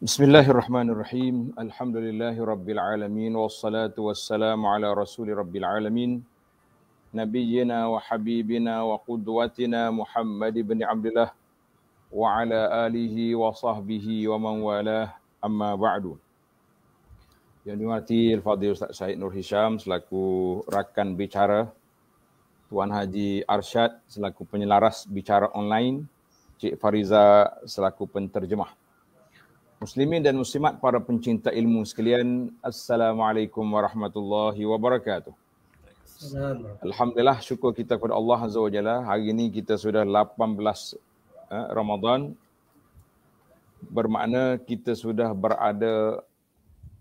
Bismillahirrahmanirrahim. Alhamdulillahirrabbilalamin. Wassalatu wassalamu ala rasuli rabbilalamin. Nabiyyina wa habibina wa qudwatina Muhammad ibn Abdullah. Wa ala alihi wa sahbihi wa man walah amma ba'du. Yang dimati Al-Fadhil Ustaz Syed Nur Hisham selaku rakan bicara. Tuan Haji Arsyad selaku penyelaras bicara online. Cik Fariza selaku penterjemah. Muslimin dan muslimat para pencinta ilmu sekalian, Assalamualaikum warahmatullahi wabarakatuh. Alhamdulillah syukur kita kepada Allah Azza wa Jalla. Hari ini kita sudah 18 eh, Ramadan. Bermakna kita sudah berada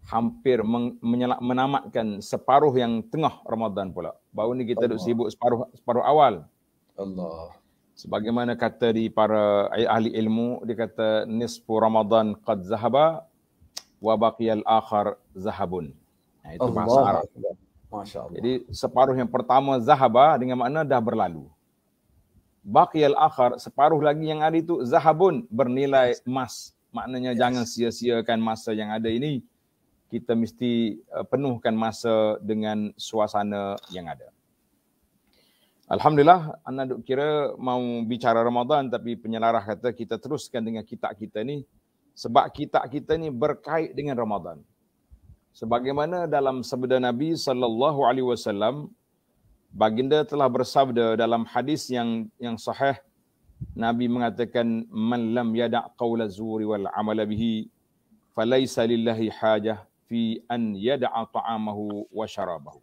hampir men- menyelak- menamatkan separuh yang tengah Ramadan pula. Baru ni kita Allah. duduk sibuk separuh separuh awal. Allah sebagaimana kata di para ahli ilmu dia kata nisfu ramadan qad zahaba wa baqiyal akhar zahabun nah, itu Allah. bahasa Arab masyaallah jadi separuh yang pertama zahaba dengan makna dah berlalu baqiyal akhar separuh lagi yang ada itu zahabun bernilai emas maknanya yes. jangan sia-siakan masa yang ada ini kita mesti eh, penuhkan masa dengan suasana yang ada Alhamdulillah anda duk kira mau bicara Ramadan tapi penyelarah kata kita teruskan dengan kitab kita ni sebab kitab kita ni berkait dengan Ramadan. Sebagaimana dalam sabda Nabi sallallahu alaihi wasallam baginda telah bersabda dalam hadis yang yang sahih Nabi mengatakan man lam yada' qawla zuri wal amala bihi falaysa lillahi hajah fi an yada'a ta'amahu wa syarabahu.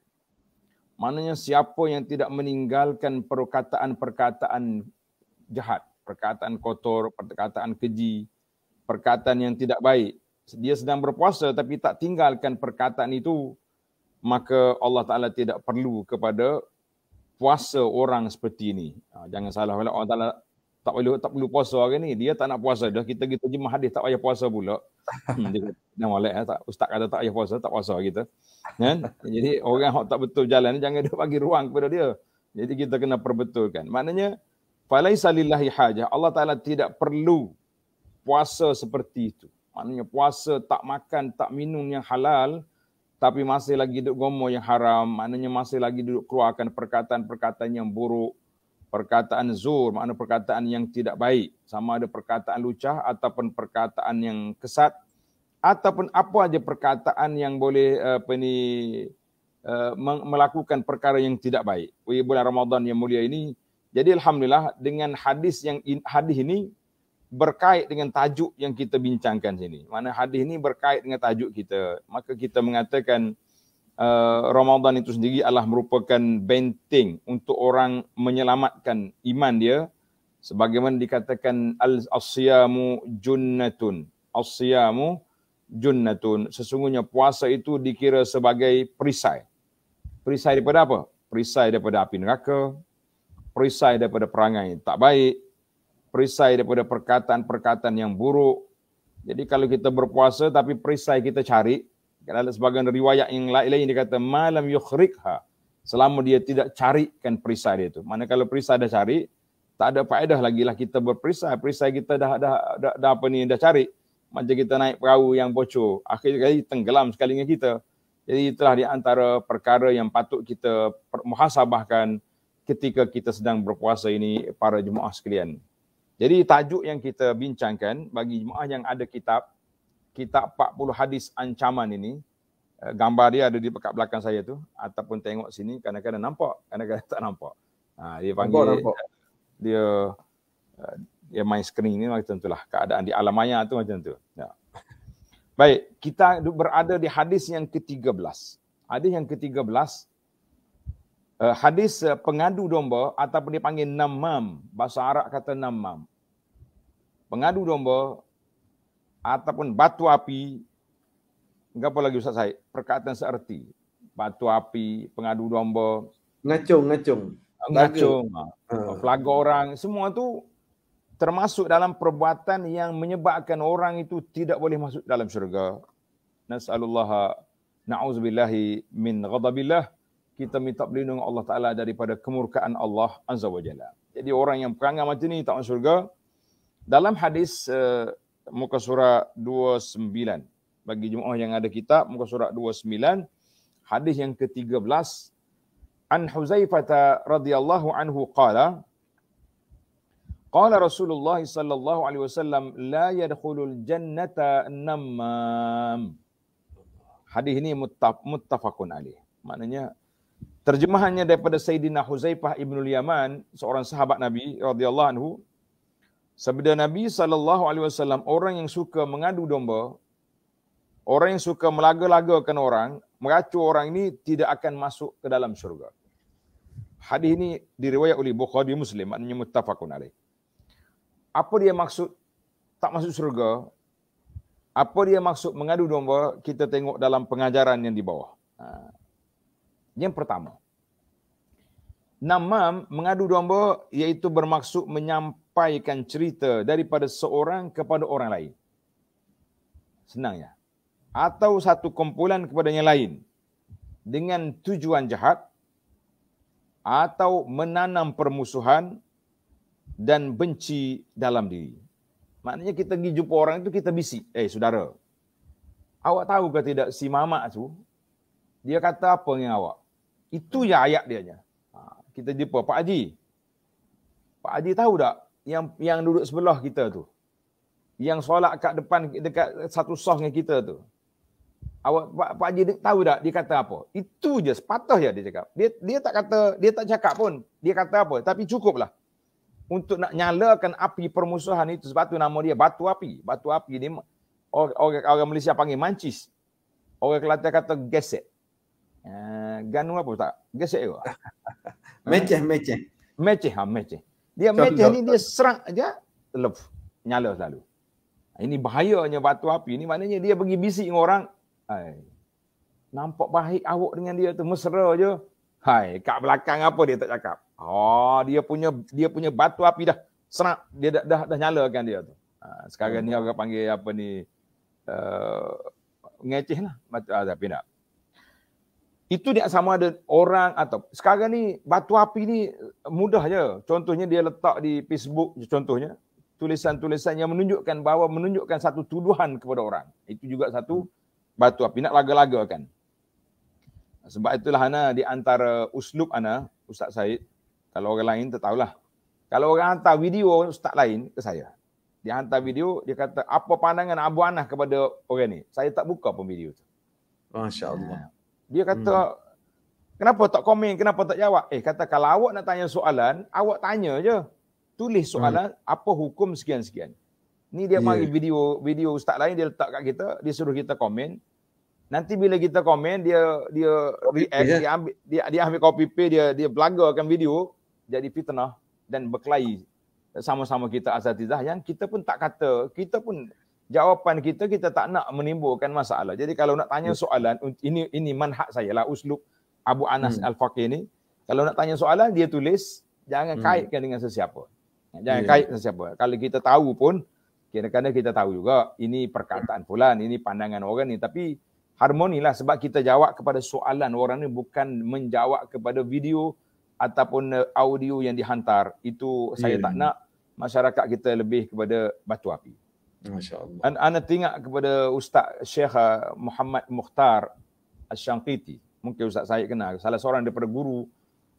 Maknanya siapa yang tidak meninggalkan perkataan-perkataan jahat, perkataan kotor, perkataan keji, perkataan yang tidak baik. Dia sedang berpuasa tapi tak tinggalkan perkataan itu, maka Allah Ta'ala tidak perlu kepada puasa orang seperti ini. Ha, jangan salah, Allah Ta'ala tak perlu tak perlu puasa hari ni dia tak nak puasa dah kita kita jemaah hadis tak payah puasa pula hmm, dia malek eh, tak ustaz kata tak payah puasa tak puasa kita kan jadi orang hok tak betul jalan jangan dia bagi ruang kepada dia jadi kita kena perbetulkan maknanya falaisa lillahi hajah Allah taala tidak perlu puasa seperti itu maknanya puasa tak makan tak minum yang halal tapi masih lagi duduk gomo yang haram maknanya masih lagi duduk keluarkan perkataan-perkataan yang buruk perkataan zur makna perkataan yang tidak baik sama ada perkataan lucah ataupun perkataan yang kesat ataupun apa aja perkataan yang boleh eh, apa ni uh, melakukan perkara yang tidak baik di bulan Ramadan yang mulia ini jadi alhamdulillah dengan hadis yang hadis ini berkait dengan tajuk yang kita bincangkan sini mana hadis ini berkait dengan tajuk kita maka kita mengatakan Eh, Ramadan itu sendiri adalah merupakan benteng untuk orang menyelamatkan iman dia sebagaimana dikatakan al-siyamu junnatun al-siyamu junnatun sesungguhnya puasa itu dikira sebagai perisai perisai daripada apa perisai daripada api neraka perisai daripada perangai yang tak baik perisai daripada perkataan-perkataan yang buruk jadi kalau kita berpuasa tapi perisai kita cari dalam sebagian riwayat yang lain-lain dia kata malam yukhriqha selama dia tidak carikan perisai dia tu. Mana kalau perisai dah cari, tak ada faedah lagi lah kita berperisai. Perisai kita dah, dah, dah, dah, apa ni, dah cari. Macam kita naik perahu yang bocor. akhir kali tenggelam sekali dengan kita. Jadi itulah di antara perkara yang patut kita muhasabahkan ketika kita sedang berpuasa ini para jemaah sekalian. Jadi tajuk yang kita bincangkan bagi jemaah yang ada kitab kitab 40 hadis ancaman ini eh, gambar dia ada di dekat belakang saya tu ataupun tengok sini kadang-kadang nampak kadang-kadang tak nampak ha, dia panggil nampak, nampak. dia eh, dia main screen ni macam tu lah keadaan di alam maya tu macam tu ya. baik kita berada di hadis yang ke-13 hadis yang ke-13 eh, hadis pengadu domba ataupun dipanggil namam bahasa Arab kata namam pengadu domba ataupun batu api. Enggak apa lagi Ustaz saya Perkataan searti. Batu api, pengadu domba. Ngacung, ngacung. Ngacung. Ah, ah. Pelaga orang. Semua tu termasuk dalam perbuatan yang menyebabkan orang itu tidak boleh masuk dalam syurga. Nas'alullah na'uzubillahi min ghadabillah. Kita minta pelindung Allah Ta'ala daripada kemurkaan Allah Azza wa Jalla. Jadi orang yang perangai macam ni tak masuk syurga. Dalam hadis uh, muka surat 29. Bagi jemaah yang ada kitab, muka surat 29. Hadis yang ke-13. An Huzaifah radhiyallahu anhu qala Qala Rasulullah sallallahu alaihi wasallam la yadkhulul jannata namam. Hadis ini muttaf, muttafaqun alaih. Maknanya terjemahannya daripada Sayyidina Huzaifah ibnul Yaman, seorang sahabat Nabi radhiyallahu anhu, Sabda Nabi sallallahu alaihi wasallam orang yang suka mengadu domba orang yang suka melaga-lagakan orang meracu orang ini tidak akan masuk ke dalam syurga. Hadis ini diriwayat oleh Bukhari Muslim maknanya muttafaqun alaih. Apa dia maksud tak masuk syurga? Apa dia maksud mengadu domba? Kita tengok dalam pengajaran yang di bawah. Ha. Yang pertama. Namam mengadu domba iaitu bermaksud menyampaikan menyampaikan cerita daripada seorang kepada orang lain. Senangnya. Atau satu kumpulan kepada yang lain dengan tujuan jahat atau menanam permusuhan dan benci dalam diri. Maknanya kita pergi jumpa orang itu kita bisik, "Eh, saudara, awak tahu ke tidak si mamak tu dia kata apa dengan awak?" Itu ya ayat dia nya. Ha, kita jumpa Pak Haji. Pak Haji tahu tak yang yang duduk sebelah kita tu. Yang solat kat depan dekat satu soh dengan kita tu. Awak Pak, Pak Haji tahu tak dia kata apa? Itu je sepatah je dia cakap. Dia dia tak kata, dia tak cakap pun dia kata apa, tapi cukuplah. Untuk nak nyalakan api permusuhan itu sebab tu nama dia batu api. Batu api ni orang, orang Malaysia panggil mancis. Orang Kelantan kata gesek. Uh, ganu apa tak? Gesek ke? meceh, meceh. Meceh, ha, meceh. Dia so, match ni dia serang aja lef nyala selalu. Ini bahayanya batu api ni maknanya dia pergi bisik dengan orang. Hai. Nampak baik awak dengan dia tu mesra je. Hai, kat belakang apa dia tak cakap. Oh, dia punya dia punya batu api dah serang dia dah dah, dah nyalakan dia tu. Ha, sekarang hmm. ni orang panggil apa ni? Uh, ngecehlah batu api ah, tapi tak. Itu dia sama ada orang atau sekarang ni batu api ni mudah je. Contohnya dia letak di Facebook contohnya tulisan-tulisan yang menunjukkan bahawa menunjukkan satu tuduhan kepada orang. Itu juga satu batu api nak laga-laga kan. Sebab itulah ana di antara uslub ana Ustaz Said kalau orang lain tak tahulah. Kalau orang hantar video ustaz lain ke saya. Dia hantar video dia kata apa pandangan Abu Anah kepada orang ni. Saya tak buka pun video tu. Masya-Allah. Ya. Dia kata, hmm. kenapa tak komen, kenapa tak jawab? Eh, kata kalau awak nak tanya soalan, awak tanya je. Tulis soalan, hmm. apa hukum sekian-sekian. Ni dia yeah. mari ya. video video ustaz lain, dia letak kat kita, dia suruh kita komen. Nanti bila kita komen, dia dia react, yeah. dia ambil dia, dia ambil copy paste, dia dia belagakan video, jadi fitnah dan berkelahi sama-sama kita asatizah yang kita pun tak kata, kita pun jawapan kita kita tak nak menimbulkan masalah. Jadi kalau nak tanya hmm. soalan ini ini manhaj saya lah uslub Abu Anas hmm. Al-Faqih ini. Kalau nak tanya soalan dia tulis jangan hmm. kaitkan dengan sesiapa. Jangan yeah. kait sesiapa. Kalau kita tahu pun kadang-kadang kita tahu juga ini perkataan fulan, ini pandangan orang ni tapi harmonilah sebab kita jawab kepada soalan orang ni bukan menjawab kepada video ataupun eh, audio yang dihantar. Itu saya yeah. tak nak masyarakat kita lebih kepada batu api. Masya-Allah. Dan ana tengok kepada Ustaz Syekh ah, Muhammad Mukhtar Asy-Syangqiti. Mungkin Ustaz saya kenal salah seorang daripada guru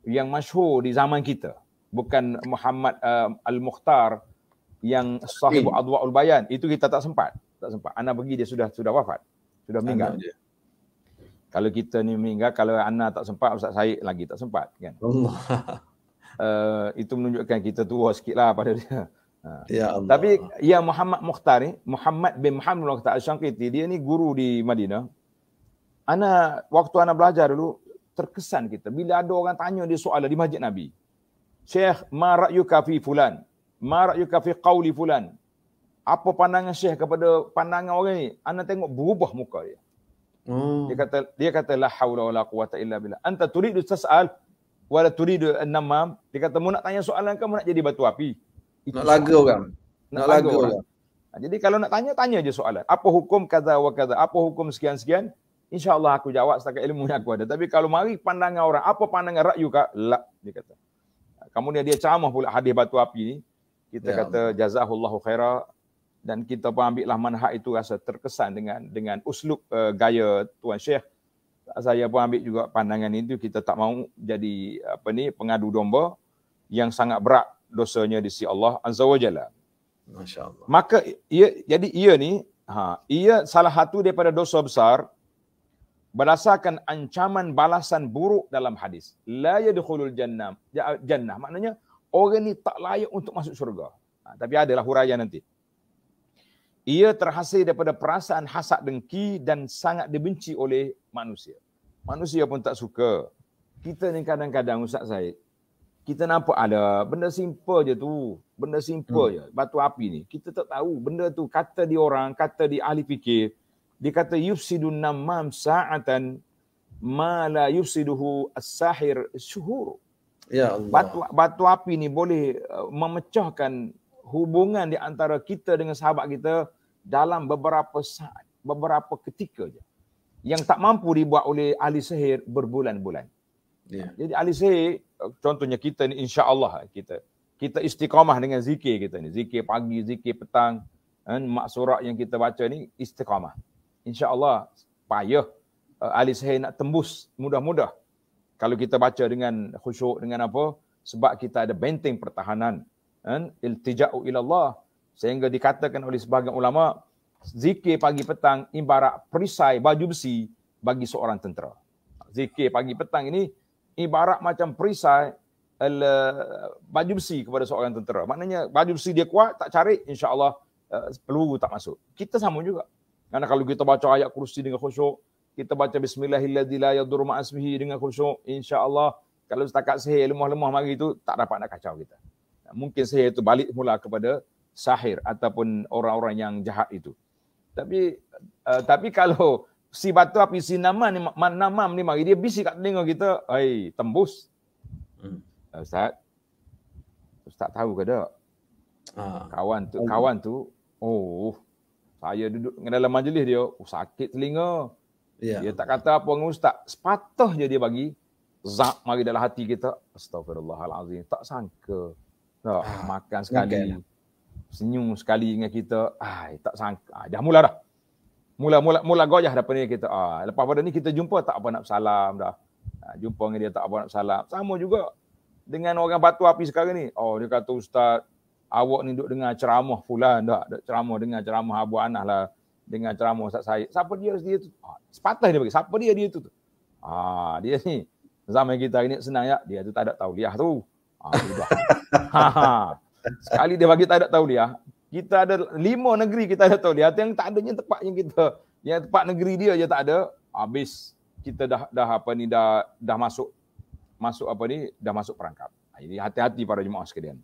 yang masyhur di zaman kita. Bukan Muhammad uh, Al-Mukhtar yang sahibu Adwa'ul Bayan. Itu kita tak sempat. Tak sempat. Ana pergi dia sudah sudah wafat. Sudah meninggal. Kalau kita ni meninggal, kalau Ana tak sempat, Ustaz saya lagi tak sempat. Kan? Allah. Uh, itu menunjukkan kita tua sikitlah pada dia. Ha. Ya Allah. Tapi ya Muhammad Mukhtar ni, Muhammad bin Muhammad Mukhtar Al-Shankiti, dia ni guru di Madinah. Ana, waktu Ana belajar dulu, terkesan kita. Bila ada orang tanya dia soalan di Masjid Nabi. Syekh, ma ra'yuka fi fulan? Ma ra'yuka fi qawli fulan? Apa pandangan Syekh kepada pandangan orang ni? Ana tengok berubah muka dia. Hmm. Dia kata, dia kata, la hawla wa la quwata illa billah. Anta turidu tas'al, wala turidu an-namam. Dia kata, mu nak tanya soalan kamu nak jadi batu api? Nak laga orang. Nak, nak laga orang. orang. Ha, jadi kalau nak tanya, tanya je soalan. Apa hukum kata wa kata? Apa hukum sekian-sekian? InsyaAllah aku jawab setakat ilmu yang aku ada. Tapi kalau mari pandangan orang, apa pandangan rakyu kak? Lak, dia kata. Ha, kamu ni dia ceramah pula hadis batu api ni. Kita ya. kata jazahullahu khairah. Dan kita pun ambil lah manhak itu rasa terkesan dengan dengan uslub uh, gaya Tuan Syekh. Saya pun ambil juga pandangan itu kita tak mau jadi apa ni pengadu domba yang sangat berat dosanya di sisi Allah Azza wa Jalla. Masya-Allah. Maka ia jadi ia ni ha ia salah satu daripada dosa besar berdasarkan ancaman balasan buruk dalam hadis. La yadkhulul jannah. Jannah maknanya orang ni tak layak untuk masuk syurga. Ha, tapi adalah huraian nanti. Ia terhasil daripada perasaan hasad dengki dan sangat dibenci oleh manusia. Manusia pun tak suka. Kita ni kadang-kadang Ustaz Said, kita nampak ada benda simple je tu. Benda simple hmm. je. Batu api ni. Kita tak tahu benda tu kata di orang, kata di ahli fikir. Dia kata yufsidun namam sa'atan ma la yufsiduhu as-sahir syuhur. Ya Allah. Batu, batu api ni boleh uh, memecahkan hubungan di antara kita dengan sahabat kita dalam beberapa saat, beberapa ketika je. Yang tak mampu dibuat oleh ahli sihir berbulan-bulan. Ya. Jadi ahli sihir contohnya kita ni insya-Allah eh, kita kita istiqamah dengan zikir kita ni zikir pagi zikir petang kan mak surah yang kita baca ni istiqamah insya-Allah payah uh, ahli sahih nak tembus mudah-mudah kalau kita baca dengan khusyuk dengan apa sebab kita ada benteng pertahanan kan iltija'u ilallah sehingga dikatakan oleh sebahagian ulama zikir pagi petang ibarat perisai baju besi bagi seorang tentera zikir pagi petang ini ibarat macam perisai al, baju besi kepada seorang tentera. Maknanya baju besi dia kuat, tak cari, insyaAllah uh, peluru tak masuk. Kita sama juga. Karena kalau kita baca ayat kursi dengan khusyuk, kita baca bismillahirrahmanirrahim dengan khusyuk, insyaAllah kalau setakat sihir lemah-lemah mari itu, tak dapat nak kacau kita. Mungkin sihir itu balik mula kepada sahir ataupun orang-orang yang jahat itu. Tapi uh, tapi kalau si batu api si nama ni man, namam ni mari dia bisik kat telinga kita ai tembus hmm. Ah, ustaz ustaz tahu ke tak ah. kawan tu oh. kawan tu oh saya duduk dalam majlis dia oh, sakit telinga yeah. dia tak kata apa dengan ustaz sepatah je dia bagi zak mari dalam hati kita astagfirullahalazim tak sangka tak ah. makan sekali okay. senyum sekali dengan kita ai tak sangka ah, dah mula mula-mula mula goyah dah pening kita. Ah, lepas pada ni kita jumpa tak apa nak salam dah. Ah, jumpa dengan dia tak apa nak salam. Sama juga dengan orang batu api sekarang ni. Oh, dia kata ustaz, awak ni duk dengar ceramah fulan dah. Duk ceramah dengan ceramah Abu Anah lah. Dengan ceramah Ustaz Said. Siapa dia dia tu? Ah, sepatah dia bagi. Siapa dia dia tu? Ah, dia ni. Zaman kita ini senang ya. Dia tu tak ada tauliah tu. Ah, sudah. Ha, ha. Sekali dia bagi tak ada tauliah, kita ada lima negeri kita ada tahu dia yang tak adanya tempat yang kita yang tempat negeri dia je tak ada habis kita dah dah apa ni dah dah masuk masuk apa ni dah masuk perangkap ha, jadi hati-hati para jemaah sekalian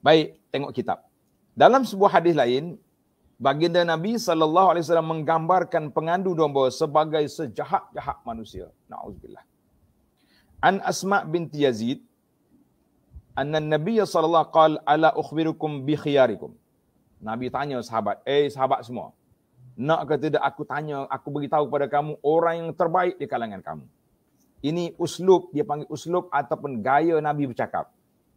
baik tengok kitab dalam sebuah hadis lain baginda nabi sallallahu alaihi wasallam menggambarkan pengandu domba sebagai sejahat-jahat manusia naudzubillah an asma binti yazid anna Nabi sallallahu Alaihi Wasallam qal ala ukhbirukum bi khiyarikum nabi tanya sahabat eh sahabat semua nak ke tidak aku tanya aku beritahu kepada kamu orang yang terbaik di kalangan kamu ini uslub dia panggil uslub ataupun gaya nabi bercakap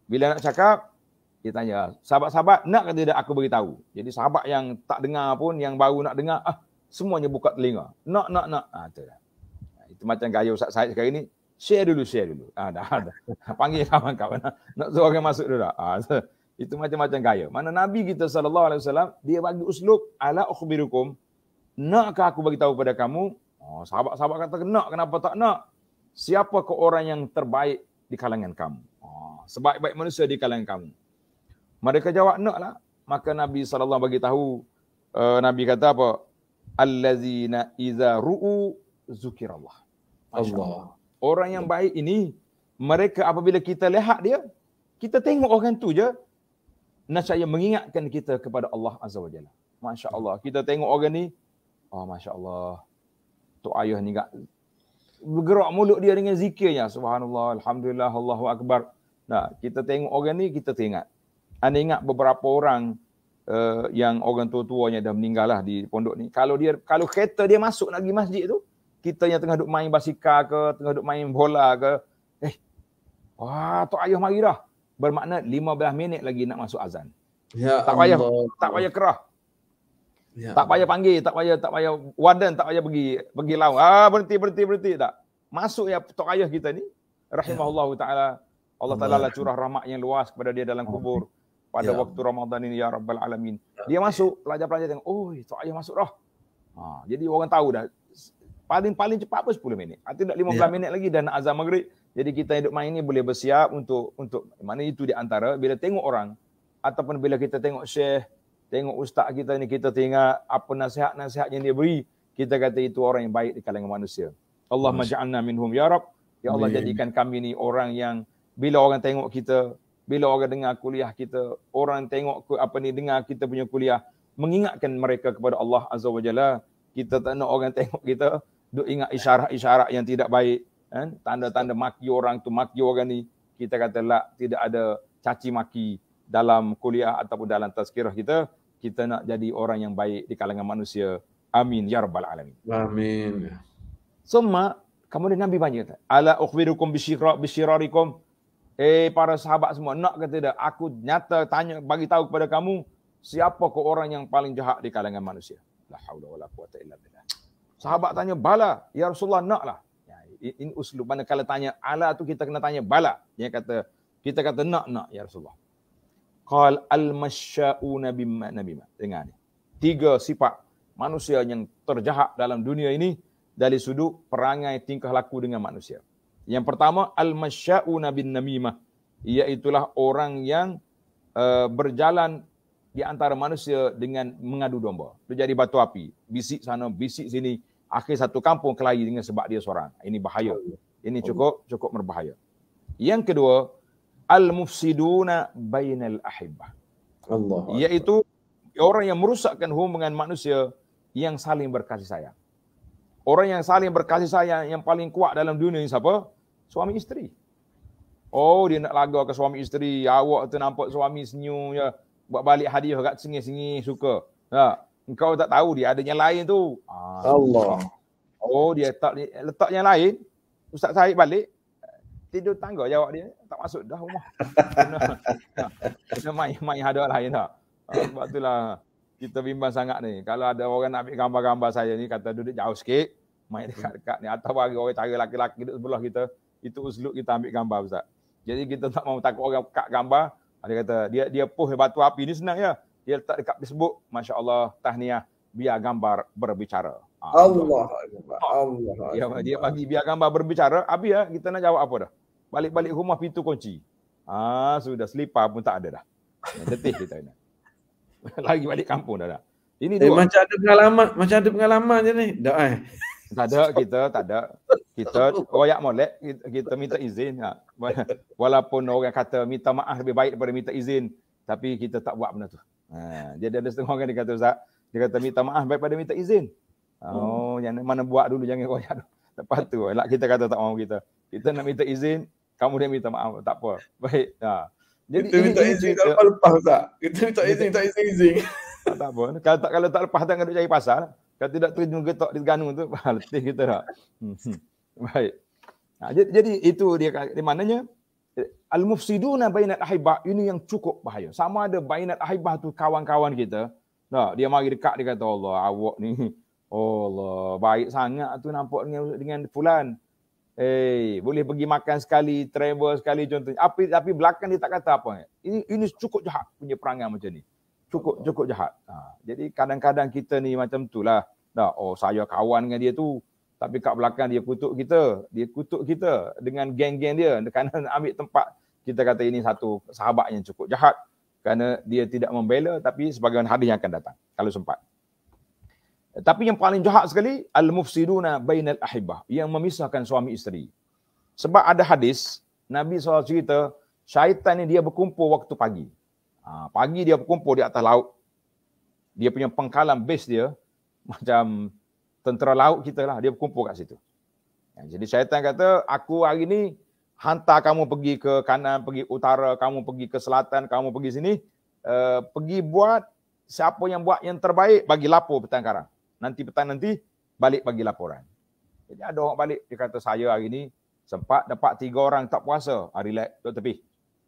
bila nak cakap dia tanya sahabat-sahabat nak ke tidak aku beritahu jadi sahabat yang tak dengar pun yang baru nak dengar ah semuanya buka telinga nak nak nak ah itu macam gaya Ustaz Said sekarang ni share dulu share dulu ah dah ada panggil kawan-kawan nak, nak seorang masuk dulu dah ah, so, itu macam-macam gaya mana nabi kita saw. dia bagi uslub ala ukhbirukum nakkah aku bagi tahu pada kamu oh, sahabat-sahabat kata nak kenapa tak nak siapa ke orang yang terbaik di kalangan kamu oh, sebaik-baik manusia di kalangan kamu mereka jawab nak lah. maka nabi saw. bagi tahu uh, nabi kata apa allazina iza ru'u zukirallah Masya Allah. Allah orang yang baik ini mereka apabila kita lihat dia kita tengok orang tu je nak saya mengingatkan kita kepada Allah Azza wa Jalla. Masya-Allah, kita tengok orang ni, oh masya-Allah. tu ayah ni gak bergerak mulut dia dengan zikirnya. Subhanallah, alhamdulillah, Allahu akbar. Nah, kita tengok orang ni kita teringat. Anda ingat beberapa orang uh, yang orang tua-tuanya dah meninggal lah di pondok ni. Kalau dia kalau kereta dia masuk lagi masjid tu, kita yang tengah duk main basikal ke, tengah duk main bola ke, eh, wah, Tok Ayuh mari dah. Bermakna 15 minit lagi nak masuk azan. Ya tak payah, Allah. tak payah kerah. Ya tak payah panggil, tak payah, tak payah warden, tak payah pergi, pergi laut Ah, berhenti, berhenti, berhenti. Tak. Masuk ya Tok ayah kita ni, rahimahullah ya. ta'ala, Allah Ta'ala la curah rahmat yang luas kepada dia dalam kubur. Pada ya. waktu Ramadan ini, Ya Rabbal Alamin. Dia ya. masuk, pelajar-pelajar tengok, oh, Tok ayah masuk dah. Ha, jadi orang tahu dah, Paling-paling cepat pun 10 minit. Atau ah, tidak 15 yeah. minit lagi dah nak azan maghrib. Jadi kita hidup main ini boleh bersiap untuk untuk mana itu di antara bila tengok orang ataupun bila kita tengok syekh, tengok ustaz kita ni kita tengok apa nasihat-nasihat yang dia beri, kita kata itu orang yang baik di kalangan manusia. Allah maj'alna minhum ya rab. Ya Allah Amin. jadikan kami ni orang yang bila orang tengok kita, bila orang dengar kuliah kita, orang tengok apa ni dengar kita punya kuliah, mengingatkan mereka kepada Allah azza wajalla. Kita tak nak orang tengok kita, duk ingat isyarat-isyarat yang tidak baik, kan? tanda-tanda maki orang tu, maki orang ni, kita kata lah, tidak ada caci maki dalam kuliah ataupun dalam tazkirah kita, kita nak jadi orang yang baik di kalangan manusia. Amin. Ya Rabbal Alamin. Amin. Semua, kemudian Nabi banyak kata, Ala ukhbirukum bisyirarikum. Eh, para sahabat semua, nak ke tidak? Aku nyata tanya, bagi tahu kepada kamu, siapa ke orang yang paling jahat di kalangan manusia? La haula wala quwata illa billah. Sahabat tanya, bala. Ya Rasulullah, naklah. Ya, ini uslub. kalau tanya ala tu, kita kena tanya bala. Dia kata, kita kata nak, nak. Ya Rasulullah. Qal al-masya'u nabimma nabimma. Dengar ni. Tiga sifat manusia yang terjahat dalam dunia ini dari sudut perangai tingkah laku dengan manusia. Yang pertama, al-masya'u nabim namimah. Iaitulah orang yang uh, berjalan di antara manusia dengan mengadu domba. Itu jadi batu api. Bisik sana, bisik sini akhir satu kampung kelahi dengan sebab dia seorang. Ini bahaya. Ya, ya. Ini cukup cukup berbahaya. Yang kedua, al-mufsiduna bainal ahibbah. Allah. Iaitu orang yang merusakkan hubungan manusia yang saling berkasih sayang. Orang yang saling berkasih sayang yang paling kuat dalam dunia ni siapa? Suami isteri. Oh, dia nak lagu ke suami isteri. Awak tu nampak suami senyum je. Buat balik hadiah kat sengih-sengih. Suka. Tak? engkau tak tahu dia ada yang lain tu. Ah, Allah. Oh dia tak letak yang lain. Ustaz Said balik tidur tangga jawab dia tak masuk dah rumah. Kena main main ada lain tak. Ah, sebab itulah kita bimbang sangat ni. Kalau ada orang nak ambil gambar-gambar saya ni kata duduk jauh sikit, main dekat-dekat ni atau bagi orang cara laki-laki duduk sebelah kita, itu uslub kita ambil gambar ustaz. Jadi kita tak mau takut orang kat gambar, dia kata dia dia poh batu api ni senang ya dia letak dekat Facebook, Masya Allah, tahniah, biar gambar berbicara. Allah, Allah, Allah. Dia, Allah. dia bagi biar gambar berbicara, habis ya, kita nak jawab apa dah? Balik-balik rumah, pintu kunci. Ah, sudah selipar pun tak ada dah. Detik kita ini. Lagi balik kampung dah dah. Ini Eh, macam ada pengalaman, macam ada pengalaman je ni. Tak eh. Tak ada kita, tak ada. Kita royak molek, kita, kita minta izin. Ya. Walaupun orang kata minta maaf lebih baik daripada minta izin. Tapi kita tak buat benda tu. Ha, jadi ada setengah orang dia kata Ustaz, dia kata minta maaf baik pada minta izin. Hmm. Oh, hmm. yang mana buat dulu jangan koyak. Lepas tu elak kita kata tak mau kita. Kita nak minta izin, kamu dia minta maaf, tak apa. Baik. Ha. Jadi kita minta izin kita, kalau lepas Ustaz. Kita minta izin, tak izin, izin. Tak, tak apa. Kalau tak kalau tak lepas tak ada cari pasal. Kalau tidak terjun getok di ganu tu, letih kita dah. Hmm, hmm. Baik. Ha, jadi, jadi itu dia di mananya Al-mufsiduna bainat ahibah ini yang cukup bahaya. Sama ada bainat ahibah tu kawan-kawan kita. Nah, dia mari dekat dia kata Allah awak ni. Allah baik sangat tu nampak dengan dengan fulan. Eh, hey, boleh pergi makan sekali, travel sekali contohnya. Tapi tapi belakang dia tak kata apa. Ini ini cukup jahat punya perangai macam ni. Cukup cukup jahat. Ha, jadi kadang-kadang kita ni macam tulah. Dah, oh saya kawan dengan dia tu tapi kat belakang dia kutuk kita dia kutuk kita dengan geng-geng dia kerana ambil tempat kita kata ini satu sahabat yang cukup jahat kerana dia tidak membela tapi sebagian hadis yang akan datang kalau sempat tapi yang paling jahat sekali al mufsiduna bainal ahibah yang memisahkan suami isteri sebab ada hadis Nabi SAW cerita syaitan ni dia berkumpul waktu pagi ha, pagi dia berkumpul di atas laut dia punya pengkalan base dia macam tentera laut kita lah, dia berkumpul kat situ. Ya, jadi syaitan kata, aku hari ni hantar kamu pergi ke kanan, pergi utara, kamu pergi ke selatan, kamu pergi sini. Uh, pergi buat siapa yang buat yang terbaik, bagi lapor petang karang. Nanti petang nanti, balik bagi laporan. Jadi ada orang balik, dia kata saya hari ni sempat dapat tiga orang tak puasa. Ah, relax, duduk tepi.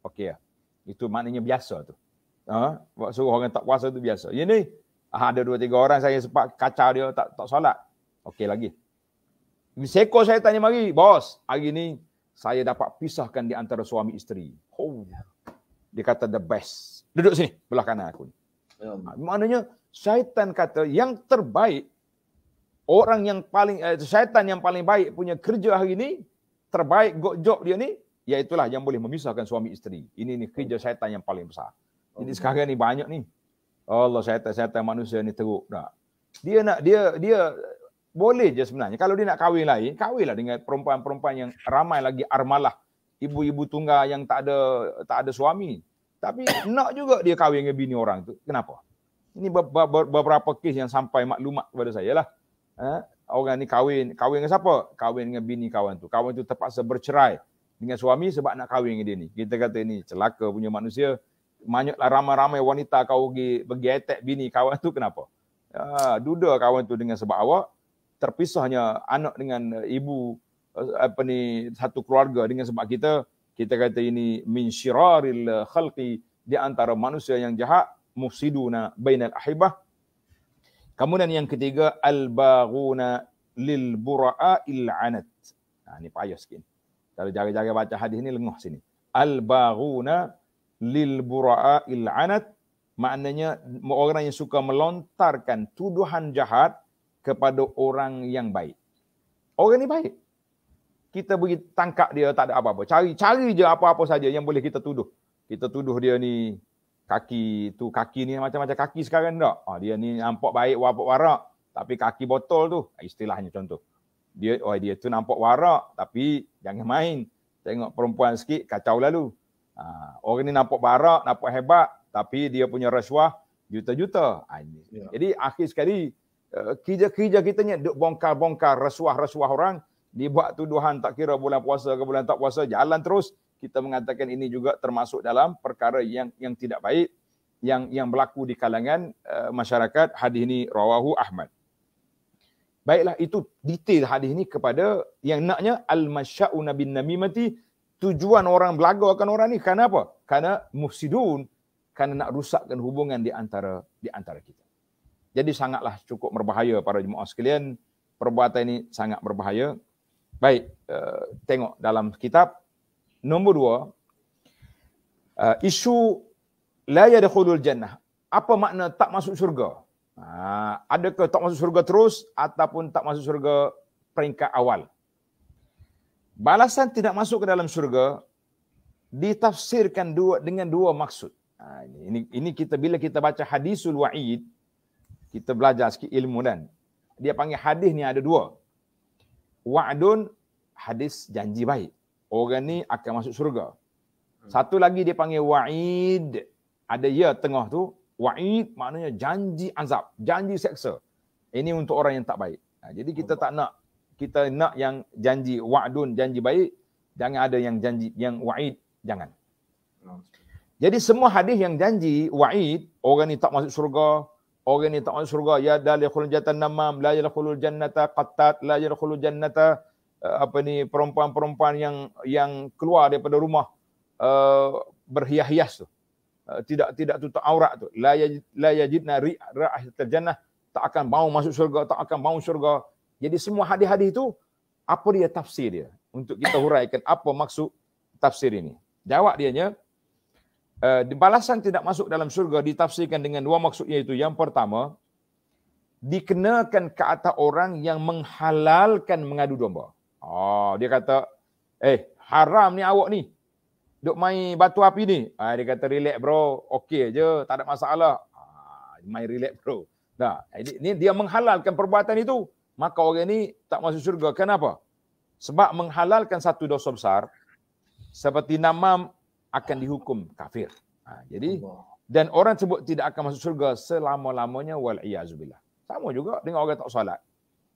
Okey lah. Itu maknanya biasa tu. Ha? Suruh orang tak puasa tu biasa. Ini ada dua tiga orang saya sempat kacau dia tak tak solat. Okey lagi. Seko saya tanya mari, bos, hari ni saya dapat pisahkan di antara suami isteri. Oh. Dia kata the best. Duduk sini, belah kanan aku ni. Ya. Ha, maknanya syaitan kata yang terbaik orang yang paling eh, syaitan yang paling baik punya kerja hari ni terbaik got job dia ni iaitulah yang boleh memisahkan suami isteri. Ini ni kerja syaitan yang paling besar. Jadi oh. sekarang ni banyak ni Allah syaitan-syaitan manusia ni teruk tak. Dia nak dia dia boleh je sebenarnya. Kalau dia nak kahwin lain, kahwinlah dengan perempuan-perempuan yang ramai lagi armalah. Ibu-ibu tunggal yang tak ada tak ada suami. Tapi nak juga dia kahwin dengan bini orang tu. Kenapa? Ini beberapa kes yang sampai maklumat kepada saya lah. Ha? Orang ni kahwin. Kahwin dengan siapa? Kahwin dengan bini kawan tu. Kawan tu terpaksa bercerai dengan suami sebab nak kahwin dengan dia ni. Kita kata ini celaka punya manusia banyaklah ramai-ramai wanita kau pergi pergi attack bini kawan tu kenapa? Ha, duda kawan tu dengan sebab awak terpisahnya anak dengan ibu eh, apa ni satu keluarga dengan sebab kita kita kata ini min syiraril khalqi di antara manusia yang jahat mufsiduna bainal ahibah kemudian yang ketiga al baghuna lil buraa il anat ha, ni payah sikit kalau jaga-jaga baca hadis ni lenguh sini al baghuna lil buraa il anat maknanya orang yang suka melontarkan tuduhan jahat kepada orang yang baik. Orang ni baik. Kita pergi tangkap dia tak ada apa-apa. Cari cari je apa-apa saja yang boleh kita tuduh. Kita tuduh dia ni kaki tu kaki ni macam-macam kaki sekarang tak? Ah dia ni nampak baik wapak warak tapi kaki botol tu ah, istilahnya contoh. Dia oh dia tu nampak warak tapi jangan main. Tengok perempuan sikit kacau lalu. Ha, orang ni nampak barak, nampak hebat tapi dia punya rasuah juta-juta. Ha, Ya. Jadi akhir sekali uh, kerja-kerja kita ni duk bongkar-bongkar rasuah-rasuah orang dibuat tuduhan tak kira bulan puasa ke bulan tak puasa jalan terus kita mengatakan ini juga termasuk dalam perkara yang yang tidak baik yang yang berlaku di kalangan uh, masyarakat hadis ini rawahu Ahmad. Baiklah itu detail hadis ini kepada yang naknya al-masya'u Nabi namimati tujuan orang belaga akan orang ni kerana apa? Kerana mufsidun kerana nak rusakkan hubungan di antara di antara kita. Jadi sangatlah cukup berbahaya para jemaah sekalian perbuatan ini sangat berbahaya. Baik, uh, tengok dalam kitab nombor dua, uh, isu la yadkhulul jannah. Apa makna tak masuk syurga? Uh, adakah tak masuk syurga terus ataupun tak masuk syurga peringkat awal? balasan tidak masuk ke dalam syurga ditafsirkan dua dengan dua maksud. Ha, ini, ini, ini kita bila kita baca hadisul wa'id, kita belajar sikit ilmu dan dia panggil hadis ni ada dua. Wa'dun hadis janji baik. Orang ni akan masuk syurga. Hmm. Satu lagi dia panggil wa'id. Ada ya tengah tu. Wa'id maknanya janji azab. Janji seksa. Ini untuk orang yang tak baik. Ha, jadi kita tak nak kita nak yang janji wa'dun janji baik jangan ada yang janji yang wa'id jangan jadi semua hadis yang janji wa'id orang ni tak masuk surga, orang ni tak masuk syurga ya dalikhul jatan namam la yadkhulul jannata qattat la yadkhulul jannata eh, apa ni perempuan-perempuan yang yang keluar daripada rumah uh, berhias-hias tu eh, tidak tidak tutup aurat tu la yajidna ri'ah jannah tak akan bau masuk syurga tak akan bau syurga jadi semua hadis-hadis itu apa dia tafsir dia? Untuk kita huraikan apa maksud tafsir ini. Jawab dia nya uh, eh, balasan tidak masuk dalam syurga ditafsirkan dengan dua maksudnya itu. Yang pertama, dikenakan ke atas orang yang menghalalkan mengadu domba. Oh, dia kata, eh haram ni awak ni. Duk main batu api ni. Ah, dia kata, relax bro. Okey je, tak ada masalah. Ah, main relax bro. Nah, ini, dia menghalalkan perbuatan itu maka orang ini tak masuk syurga. Kenapa? Sebab menghalalkan satu dosa besar, seperti nama akan dihukum kafir. Ha, jadi, dan orang sebut tidak akan masuk syurga selama-lamanya wal'iyazubillah. Sama juga dengan orang tak salat.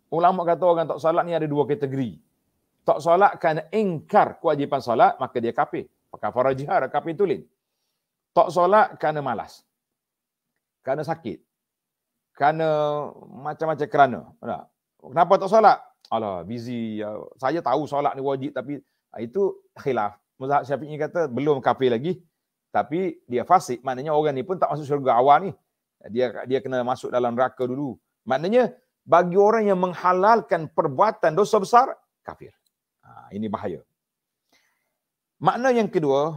Ulama kata orang tak salat ni ada dua kategori. Tak salat kerana ingkar kewajipan salat, maka dia kafir. Pakafara jihar, kafir tulen. Tak salat kerana malas. Kerana sakit. Kerana macam-macam kerana. Kenapa tak solat? Alah, busy. Ya, saya tahu solat ni wajib tapi ah, itu khilaf. Muzahab Syafiq kata belum kafir lagi. Tapi dia fasik. Maknanya orang ni pun tak masuk syurga awal ni. Dia dia kena masuk dalam neraka dulu. Maknanya bagi orang yang menghalalkan perbuatan dosa besar, kafir. Ha, ini bahaya. Makna yang kedua,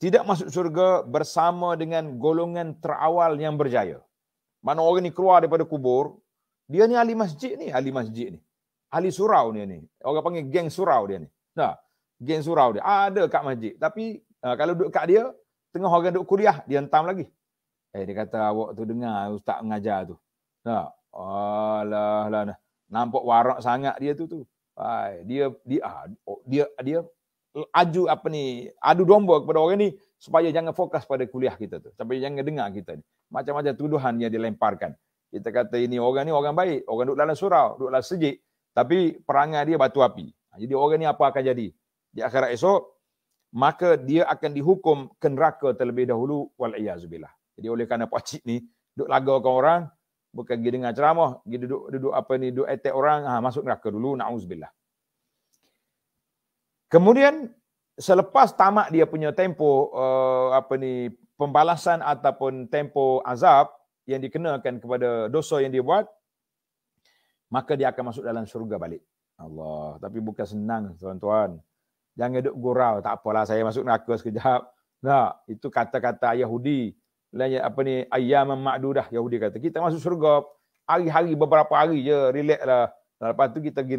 tidak masuk syurga bersama dengan golongan terawal yang berjaya. Mana orang ni keluar daripada kubur, dia ni ahli masjid ni, ahli masjid ni. Ahli surau ni ni. Orang panggil geng surau dia ni. Nah, geng surau dia. Ada kat masjid. Tapi uh, kalau duduk kat dia, tengah orang duduk kuliah, dia hentam lagi. Eh, dia kata awak tu dengar ustaz mengajar tu. Nah, alah lah. Nah. Nampak warak sangat dia tu tu. Hai, dia dia ah, oh, dia dia aju apa ni adu domba kepada orang ni supaya jangan fokus pada kuliah kita tu supaya jangan dengar kita ni macam-macam tuduhan yang dilemparkan kita kata ini orang ni orang baik, orang duduk dalam surau, duduk dalam sejik, tapi perangai dia batu api. Ha, jadi orang ni apa akan jadi? Di akhirat esok, maka dia akan dihukum ke neraka terlebih dahulu wal iazubillah. Jadi oleh kerana pakcik ni duduk lagakan orang, bukan pergi dengar ceramah, pergi duduk, duduk apa ni, duduk attack orang, ha, masuk neraka dulu, na'uzubillah. Kemudian, selepas tamat dia punya tempo uh, eh, apa ni, pembalasan ataupun tempo azab, yang dikenakan kepada dosa yang dia buat, maka dia akan masuk dalam syurga balik. Allah. Tapi bukan senang, tuan-tuan. Jangan duduk gurau. Tak apalah, saya masuk neraka sekejap. Tak. Itu kata-kata Yahudi. Lainnya apa ni, ayam ma'dudah. Yahudi kata, kita masuk syurga hari-hari, beberapa hari je. Relax lah. Lepas tu kita gi,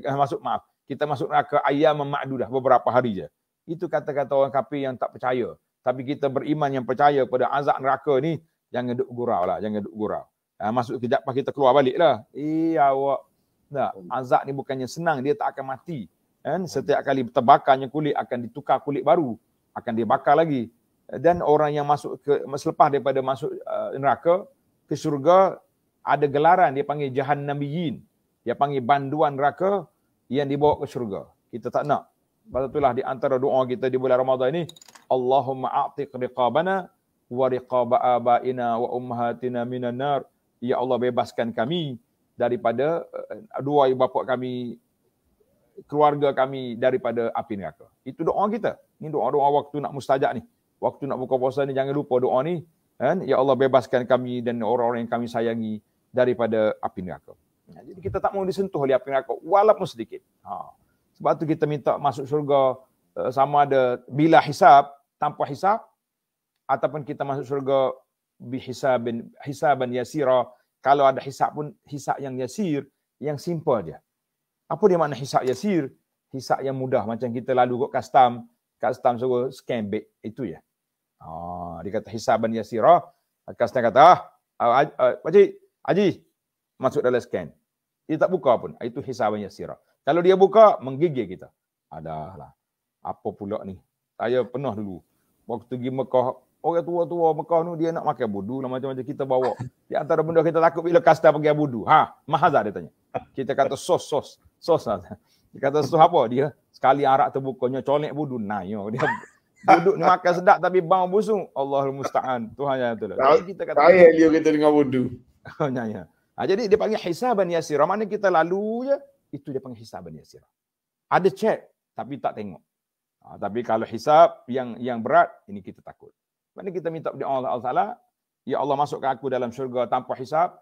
eh, masuk, maaf. Kita masuk neraka ayam ma'dudah. Beberapa hari je. Itu kata-kata orang kafir yang tak percaya. Tapi kita beriman yang percaya kepada azab neraka ni. Jangan duduk gurau lah. Jangan duduk gurau. Ha, masuk kejap pas kita keluar balik lah. Eh awak. Nah, azab ni bukannya senang. Dia tak akan mati. Kan? Setiap kali terbakarnya kulit akan ditukar kulit baru. Akan dibakar lagi. Dan orang yang masuk ke, selepas daripada masuk uh, neraka ke syurga ada gelaran dia panggil jahan nabiyin. Dia panggil banduan neraka yang dibawa ke syurga. Kita tak nak. Sebab itulah di antara doa kita di bulan Ramadhan ini. Allahumma a'tiq riqabana wariqaba abaina wa ummahatina minan nar ya Allah bebaskan kami daripada eh, dua ibu bapa kami keluarga kami daripada api neraka itu doa kita ni doa doa waktu nak mustajab ni waktu nak buka puasa ni jangan lupa doa ni kan ya Allah bebaskan kami dan orang-orang yang kami sayangi daripada api neraka jadi kita tak mau disentuh oleh api neraka walaupun sedikit ha sebab tu kita minta masuk syurga eh, sama ada bila hisab tanpa hisab ataupun kita masuk syurga bihisabin hisaban yasira kalau ada hisab pun hisab yang yasir yang simple dia apa dia makna hisab yasir hisab yang mudah macam kita lalu kat custom kastam suruh scan bag itu ya oh dia kata hisaban yasira Kastam kata ah, ah, ah Haji, ah, Haji, masuk dalam scan dia tak buka pun itu hisaban yasira kalau dia buka menggigil kita adalah apa pula ni saya pernah dulu waktu pergi Mekah orang tua-tua Mekah ni dia nak makan budu lah macam-macam kita bawa. Di antara benda kita takut bila kasta pergi budu. Ha, mahazah dia tanya. Kita kata sos, sos. Sos lah. Dia kata sos apa? Dia sekali arak terbukanya colek budu. Nah, dia Budu ni makan sedap tapi bang busung. Allahul Musta'an. Tuhan yang tu Jadi kita kata. ayah dia kita dengan budu. ya, ya. Ha, jadi dia panggil hisaban yasira. Mana kita lalu je, itu dia panggil hisaban yasira. Ada check tapi tak tengok. Ha, tapi kalau hisap yang yang berat, ini kita takut. Mana kita minta di Allah Taala, ya Allah masukkan aku dalam syurga tanpa hisab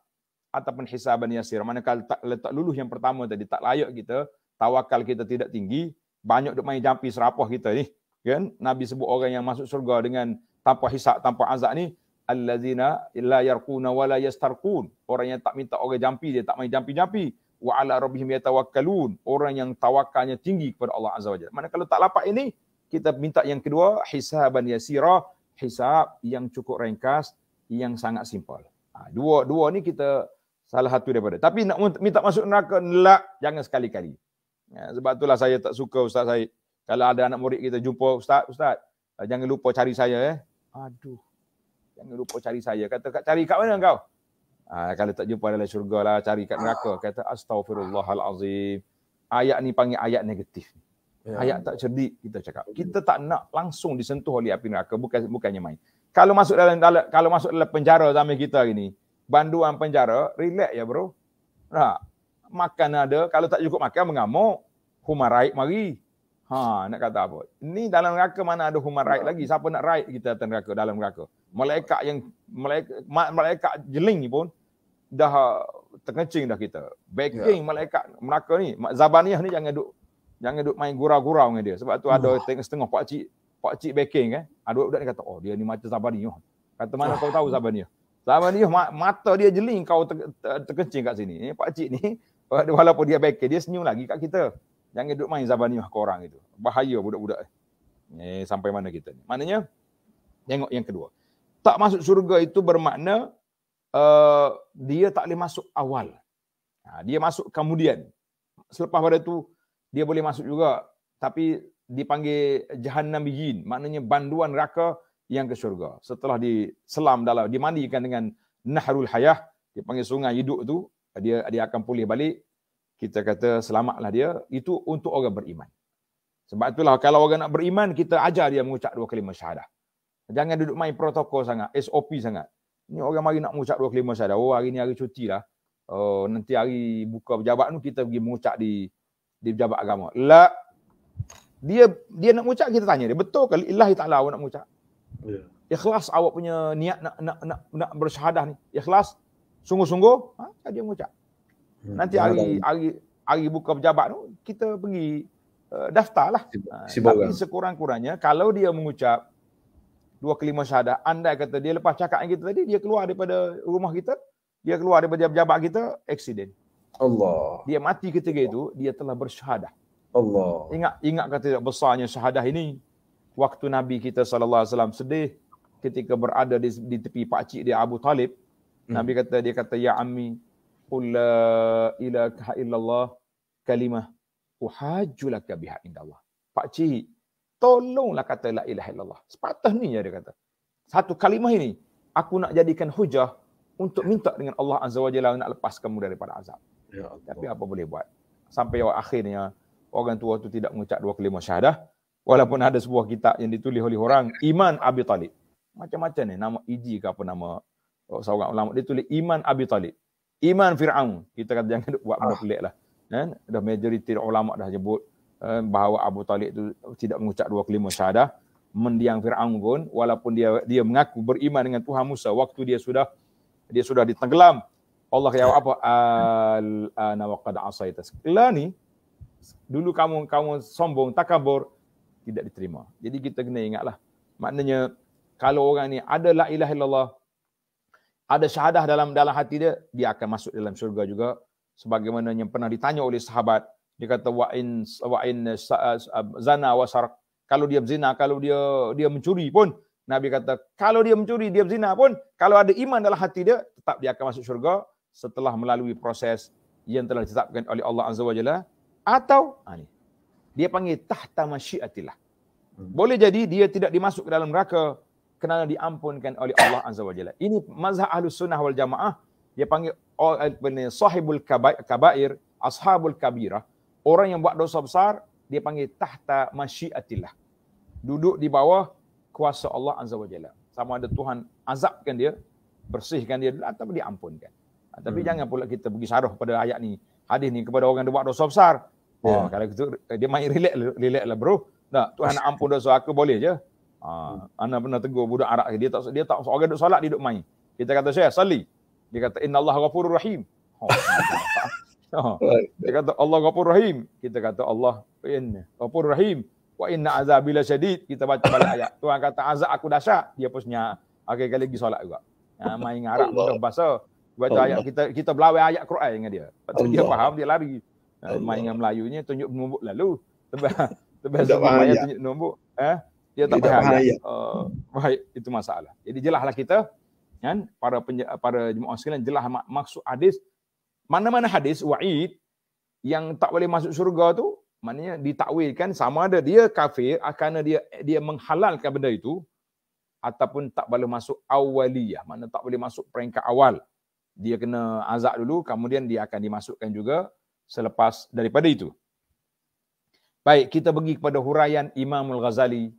ataupun hisaban yasir. kalau tak letak luluh yang pertama tadi tak layak kita, tawakal kita tidak tinggi, banyak duk main jampi serapah kita ni. Kan? Nabi sebut orang yang masuk syurga dengan tanpa hisab, tanpa azab ni allazina illa yarquna wa la yastarqun. Orang yang tak minta orang jampi dia tak main jampi-jampi wa ala rabbihim yatawakkalun. Orang yang tawakalnya tinggi kepada Allah Azza wa Jalla. kalau tak lapak ini, kita minta yang kedua hisaban Yasirah. Hisap yang cukup ringkas yang sangat simpel. Ha, dua dua ni kita salah satu daripada. Tapi nak minta masuk neraka nak jangan sekali-kali. Ya, sebab itulah saya tak suka Ustaz Said. Kalau ada anak murid kita jumpa Ustaz, Ustaz, eh, jangan lupa cari saya eh. Aduh. Jangan lupa cari saya. Kata kat cari kat mana kau? Ha, kalau tak jumpa dalam syurga lah, cari kat neraka. Kata astagfirullahalazim. Ayat ni panggil ayat negatif. Yeah. Hayat tak cerdik kita cakap. Kita tak nak langsung disentuh oleh api neraka bukan bukannya main. Kalau masuk dalam kalau masuk dalam penjara zaman kita hari ni, banduan penjara, relax ya bro. Nah, makan ada, kalau tak cukup makan mengamuk, human right mari. Ha, nak kata apa? Ni dalam neraka mana ada human right ya. lagi? Siapa nak right kita dalam neraka, dalam neraka? Malaikat yang malaikat malaikat jeling pun dah terkencing dah kita. Backing yeah. malaikat neraka ni, Zabaniyah ni jangan duk jangan duk main gurau-gurau dengan dia. Sebab tu ada oh. tengah setengah pak cik, pak cik backing kan. Eh. Ada budak ni kata, "Oh, dia ni macam Zabani." Oh. Kata mana oh. kau tahu Zabani? Zabani oh? oh, mata dia jeling kau terkencing kat sini. Eh, pak cik ni walaupun dia backing, dia senyum lagi kat kita. Jangan duk main Zabani oh, kau orang itu. Bahaya budak-budak. Eh. eh, sampai mana kita ni? Maknanya tengok yang kedua. Tak masuk syurga itu bermakna uh, dia tak boleh masuk awal. Ha, dia masuk kemudian. Selepas pada itu, dia boleh masuk juga tapi dipanggil jahannam bijin maknanya banduan neraka yang ke syurga setelah diselam dalam dimandikan dengan nahrul hayah dipanggil sungai hidup tu dia dia akan pulih balik kita kata selamatlah dia itu untuk orang beriman sebab itulah kalau orang nak beriman kita ajar dia mengucap dua kalimah syahadah jangan duduk main protokol sangat SOP sangat ni orang mari nak mengucap dua kalimah syahadah oh hari ni hari cuti lah oh, nanti hari buka pejabat tu kita pergi mengucap di di pejabat agama. La dia dia nak mengucap kita tanya dia betul ke ilah taala awak nak mengucap? Ya. Yeah. Ikhlas awak punya niat nak nak nak, nak bersyahadah ni. Ikhlas sungguh-sungguh ha dia mengucap. Hmm. Nanti hari hari hari buka pejabat tu kita pergi uh, lah, Sibu, ha, uh, tapi sekurang-kurangnya kalau dia mengucap dua kelima syahadah andai kata dia lepas cakap yang kita tadi dia keluar daripada rumah kita dia keluar daripada pejabat kita accident. Allah. Dia mati ketika itu, dia telah bersyahadah. Allah. Ingat ingat kata besarnya syahadah ini. Waktu Nabi kita sallallahu alaihi wasallam sedih ketika berada di, di tepi pak cik dia Abu Talib. Hmm. Nabi kata dia kata ya ammi qul la ilaha illallah kalimah uhajjulaka biha indallah. Pak cik, tolonglah kata la ilaha illallah. Sepatah ni dia kata. Satu kalimah ini aku nak jadikan hujah untuk minta dengan Allah Azza wajalla nak lepas kamu daripada azab. Ya Tapi apa boleh buat? Sampai awak akhirnya orang tua tu tidak mengucap dua kalimah syahadah walaupun ada sebuah kitab yang ditulis oleh orang Iman Abi Talib. Macam-macam ni nama Iji e ke apa nama oh, seorang ulama dia tulis Iman Abi Talib. Iman Firaun. Kita kata jangan buat benda ah. pelik lah. Kan? Eh? Dah majoriti ulama dah sebut eh, bahawa Abu Talib tu tidak mengucap dua kalimah syahadah mendiang Firaun pun walaupun dia dia mengaku beriman dengan Tuhan Musa waktu dia sudah dia sudah ditenggelam Allah jawab ya. apa? Al ana waqad asaita. Lah ni dulu kamu kamu sombong, takabur tidak diterima. Jadi kita kena ingatlah. Maknanya kalau orang ni ada la ilaha illallah ada syahadah dalam dalam hati dia, dia akan masuk dalam syurga juga sebagaimana yang pernah ditanya oleh sahabat dia kata wa in wa in zina wa sarq kalau dia berzina kalau dia dia mencuri pun nabi kata kalau dia mencuri dia berzina pun kalau ada iman dalam hati dia tetap dia akan masuk syurga setelah melalui proses yang telah ditetapkan oleh Allah Azza wa Jalla atau ah, dia panggil tahta masyiatillah. Hmm. Boleh jadi dia tidak dimasuk ke dalam neraka kerana diampunkan oleh Allah Azza wa Jalla. Ini mazhab ahlu wal jamaah. Dia panggil oh, eh, sahibul kabair, ashabul Kabira, Orang yang buat dosa besar, dia panggil tahta masyiatillah. Duduk di bawah kuasa Allah Azza wa Jalla. Sama ada Tuhan azabkan dia, bersihkan dia atau diampunkan. Ha, tapi hmm. jangan pula kita pergi saruh pada ayat ni. Hadis ni kepada orang yang buat dosa besar. Ha. Ya, kalau itu eh, dia main relax relax lah bro. Tak, Tuhan nak ampun dosa aku boleh je. Ha, hmm. Ana pernah tegur budak Arab dia tak dia tak orang duduk solat dia duduk main. Kita kata saya sali. Dia kata inna Allah ghafurur rahim. Oh, oh, dia kata Allah ghafurur rahim. Kita kata Allah inna ghafurur rahim wa inna azabi la syadid. Kita baca balik ayat. Tuhan kata azab aku dahsyat. Dia pun senyap. Okey kali lagi solat juga. Ha, main dengan Arab bahasa. Baca ayat kita kita belawai ayat Quran dengan dia. Lepas tu dia faham dia lari. Ha, Allah. Main dengan Melayunya tunjuk nombor lalu. Tebas tebas dia tunjuk nombor. Eh? Ha? Dia tak faham. Uh, baik itu masalah. Jadi jelaslah kita kan para para jemaah sekalian jelas mak- maksud hadis mana-mana hadis wa'id yang tak boleh masuk syurga tu maknanya ditakwilkan sama ada dia kafir kerana dia dia menghalalkan benda itu ataupun tak boleh masuk awaliyah mana tak boleh masuk peringkat awal dia kena azab dulu kemudian dia akan dimasukkan juga selepas daripada itu. Baik, kita pergi kepada huraian Al Ghazali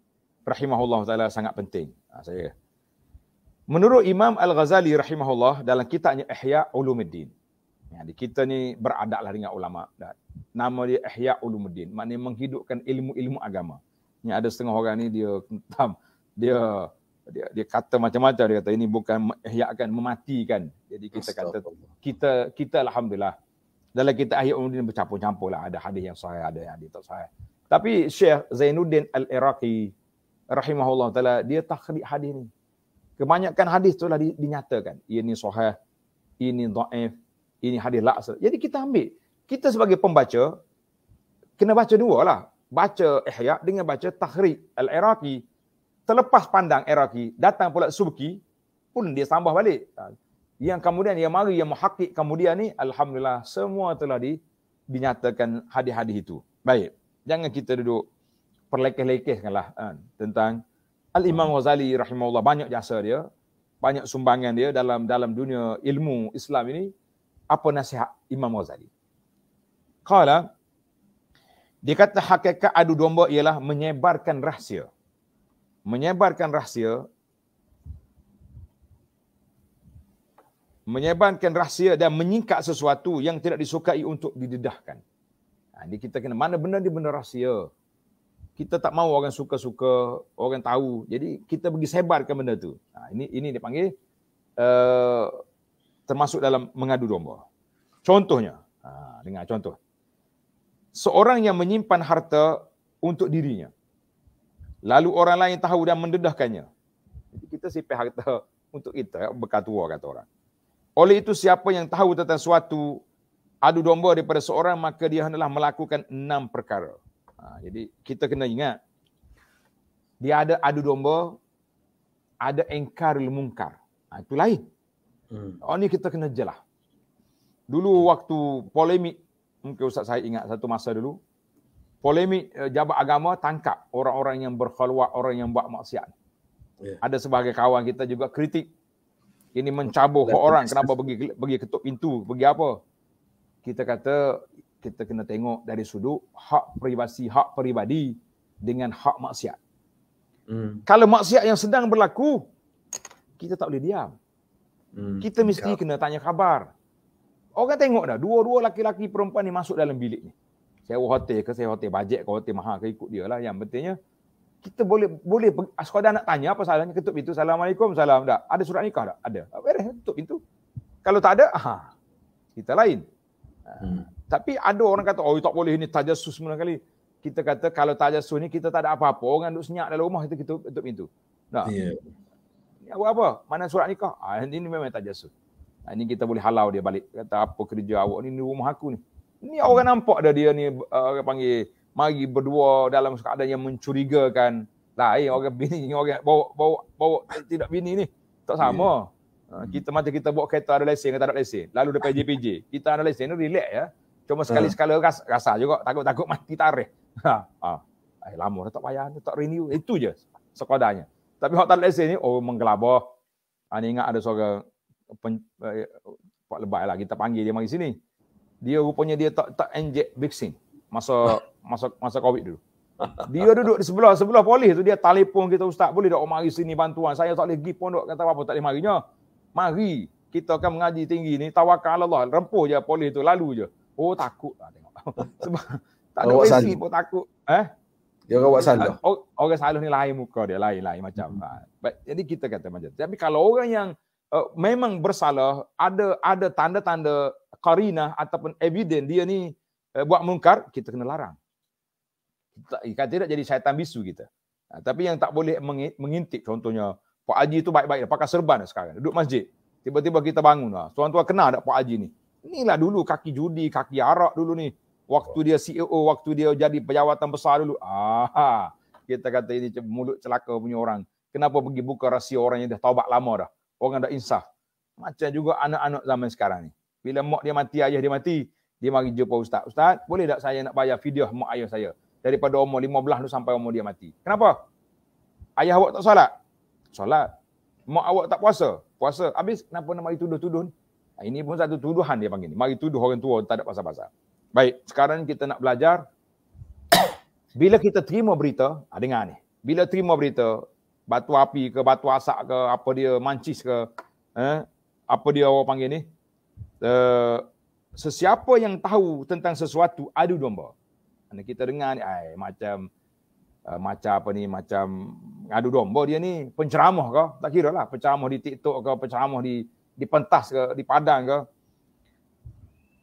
rahimahullah taala sangat penting. Ha, saya. Menurut Imam Al-Ghazali rahimahullah dalam kitabnya Ihya Ulumuddin. Ya, kita ni beradaklah dengan ulama. Nama dia Ihya Ulumuddin, maknanya menghidupkan ilmu-ilmu agama. Ni ada setengah orang ni dia dia dia, dia kata macam-macam dia kata ini bukan ihya eh, akan mematikan jadi kita kata kita kita alhamdulillah dalam kita ahli umudin bercampur-campur lah. Ada hadis yang sahih, ada yang tak sahih. Tapi Syekh Zainuddin Al-Iraqi rahimahullah ta'ala, dia takhlik hadis ni. Kebanyakan hadis tu lah dinyatakan. Ini sahih, ini da'if, ini hadis laksa. Jadi kita ambil. Kita sebagai pembaca, kena baca dua lah. Baca ihya dengan baca takhrik Al-Iraqi terlepas pandang RRQ, datang pula Subki, pun dia tambah balik. Ha. Yang kemudian, yang mari, yang muhakik kemudian ni, Alhamdulillah, semua telah di, dinyatakan hadis-hadis itu. Baik, jangan kita duduk perlekeh-lekehkanlah kan, tentang Al-Imam Ghazali rahimahullah, banyak jasa dia, banyak sumbangan dia dalam dalam dunia ilmu Islam ini. Apa nasihat Imam Ghazali? kalau dia kata hakikat adu domba ialah menyebarkan rahsia menyebarkan rahsia menyebarkan rahsia dan menyingkap sesuatu yang tidak disukai untuk didedahkan. Jadi ha, kita kena mana benda ni benda rahsia. Kita tak mahu orang suka-suka, orang tahu. Jadi kita bagi sebarkan benda tu. Ha, ini ini dipanggil uh, termasuk dalam mengadu domba. Contohnya, ha, dengar contoh. Seorang yang menyimpan harta untuk dirinya. Lalu orang lain tahu dan mendedahkannya. Jadi kita sipih harta untuk kita, eh, berkatua kata orang. Oleh itu, siapa yang tahu tentang suatu adu domba daripada seorang, maka dia hendaklah melakukan enam perkara. Ha, jadi kita kena ingat, dia ada adu domba, ada engkarul mungkar. Ha, itu lain. Hmm. Oh ni kita kena jelah. Dulu waktu polemik, mungkin Ustaz saya ingat satu masa dulu, polemik eh, jabat agama tangkap orang-orang yang berkhaluat, orang yang buat maksiat. Yeah. Ada sebagai kawan kita juga kritik. Ini mencabuh Lepas orang kenapa pergi pergi ketuk pintu, pergi apa? Kita kata kita kena tengok dari sudut hak privasi, hak peribadi dengan hak maksiat. Hmm. Kalau maksiat yang sedang berlaku, kita tak boleh diam. Hmm. Kita mesti Enggak. kena tanya khabar. Orang tengok dah, dua-dua laki-laki perempuan ni masuk dalam bilik ni sewa hotel ke sewa hotel bajet ke hotel mahal ke ikut dia lah yang pentingnya kita boleh boleh askoda ah, nak tanya apa salahnya ketuk pintu assalamualaikum salam dak ada surat nikah dak ada ah, beres ketuk pintu kalau tak ada aha kita lain ah, hmm. tapi ada orang kata oh tak boleh ni tajassus semua kali kita kata kalau tajassus ni kita tak ada apa-apa orang duk senyap dalam rumah kita ketuk, ketuk pintu dak ya yeah. apa, apa mana surat nikah ah ini memang tajassus ini kita boleh halau dia balik kata apa kerja awak ni ni rumah aku ni Ni orang nampak dah dia ni uh, orang panggil mari berdua dalam keadaan yang mencurigakan. Lain eh, orang bini orang bawa bawa bawa tidak bini ni. Tak sama. Yeah. Uh, kita macam kita buat kereta ada lesen ke tak ada lesen. Lalu depan JPJ. Kita ada lesen ni relax ya. Cuma sekali sekala uh. rasa, rasa juga takut-takut mati tarikh. Ha. Ha. Eh, lama dah tak payah tak renew. Itu je sekadarnya. Tapi hak tak lesen ni oh menggelabah. Ha, ni ingat ada seorang Pak eh, Lebai lah. Kita panggil dia mari sini dia rupanya dia tak tak inject vaksin masa masa masa covid dulu dia duduk di sebelah sebelah polis tu dia telefon kita ustaz boleh tak oh, mari sini bantuan saya tak boleh pergi pondok kata apa tak boleh marinya mari kita akan mengaji tinggi ni tawakal Allah rempuh je polis tu lalu je oh takut lah tengok sebab tak ada vaksin pun takut eh dia orang buat salah. Orang, orang salah ni lain muka dia, lain-lain macam. Hmm. Lah. jadi kita kata macam tu. Tapi kalau orang yang uh, memang bersalah, ada ada tanda-tanda karina ataupun evidence dia ni uh, buat mungkar, kita kena larang. Kita, kita tidak jadi syaitan bisu kita. Uh, tapi yang tak boleh mengintip contohnya Pak Haji tu baik-baik dah pakai serban dah sekarang, duduk masjid. Tiba-tiba kita bangun lah. Ha, Tuan-tuan kenal tak Pak Haji ni? Inilah dulu kaki judi, kaki arak dulu ni. Waktu dia CEO, waktu dia jadi pejawatan besar dulu. Aha, kita kata ini mulut celaka punya orang. Kenapa pergi buka rahsia orang yang dah taubat lama dah? orang dah insaf. Macam juga anak-anak zaman sekarang ni. Bila mak dia mati, ayah dia mati, dia mari jumpa ustaz. Ustaz, boleh tak saya nak bayar video. mak ayah saya? Daripada umur belah tu sampai umur dia mati. Kenapa? Ayah awak tak solat? Solat. Mak awak tak puasa? Puasa. Habis kenapa nak mari tuduh-tuduh ni? Ini pun satu tuduhan dia panggil ni. Mari tuduh orang tua, tak ada pasal-pasal. Baik, sekarang kita nak belajar. Bila kita terima berita, ha, dengar ni. Bila terima berita, batu api ke batu asak ke apa dia mancis ke eh apa dia orang panggil ni uh, sesiapa yang tahu tentang sesuatu adu domba Dan kita dengar ni ai macam uh, macam apa ni macam adu domba dia ni penceramah ke tak kira lah penceramah di TikTok ke penceramah di di pentas ke di padang ke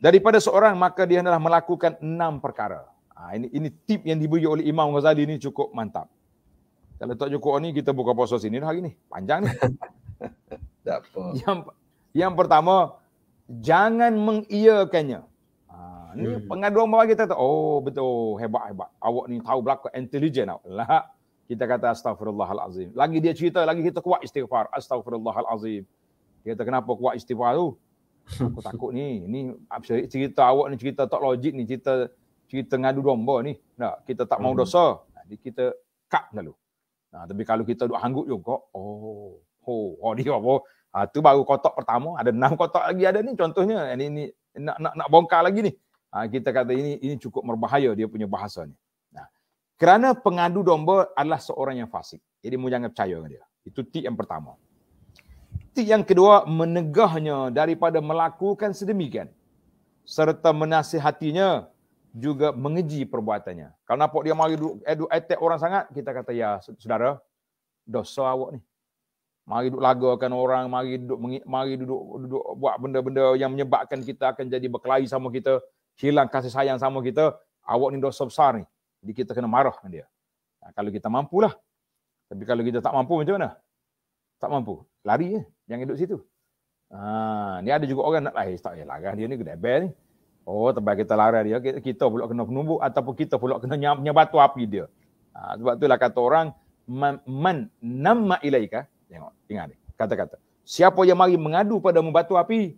daripada seorang maka dia adalah melakukan enam perkara ha, ini ini tip yang diberi oleh Imam Ghazali ni cukup mantap kalau Tak cukup ni kita buka puasa sini dah hari ni. Panjang ni. tak apa. Yang yang pertama jangan mengiyakannya. Ha, ni hmm. pengaduan bagi kita tu. Oh betul hebat hebat. Awak ni tahu berlaku intelligent awak. Lah. Kita kata astagfirullahalazim. Lagi dia cerita lagi kita kuat istighfar. Astagfirullahalazim. Kita kenapa kuat istighfar tu? Aku takut ni. Ni cerita awak ni cerita tak logik ni cerita cerita ngadu domba ni. Nah, kita tak mau hmm. dosa. Jadi kita cut dulu. Ha, tapi kalau kita duk hanggut juga, oh, oh, oh dia apa? Ha, tu baru kotak pertama, ada enam kotak lagi ada ni contohnya. Ini, eh, ini nak, nak, nak bongkar lagi ni. Ha, kita kata ini ini cukup berbahaya dia punya bahasanya. Nah, kerana pengadu domba adalah seorang yang fasik. Jadi mu jangan percaya dengan dia. Itu tip yang pertama. Tip yang kedua, menegahnya daripada melakukan sedemikian. Serta menasihatinya juga mengeji perbuatannya. Kalau nampak dia mari duduk edu eh, attack orang sangat, kita kata ya saudara, dosa awak ni. Mari duduk lagakan orang, mari duduk mari duduk duduk buat benda-benda yang menyebabkan kita akan jadi berkelahi sama kita, hilang kasih sayang sama kita, awak ni dosa besar ni. Jadi kita kena marah dengan dia. Nah, kalau kita mampu lah. Tapi kalau kita tak mampu macam mana? Tak mampu. Lari je. Jangan duduk situ. Ha, ni ada juga orang nak lahir. Eh, tak payahlah kan dia ni. Kedai ni. Oh, tempat kita lari dia, kita pula kena penumbuk ataupun kita pula kena nyabatu api dia. Ha, sebab itulah kata orang, man, man nama ilaika, tengok, tengok ni, kata-kata. Siapa yang mari mengadu pada membatu api,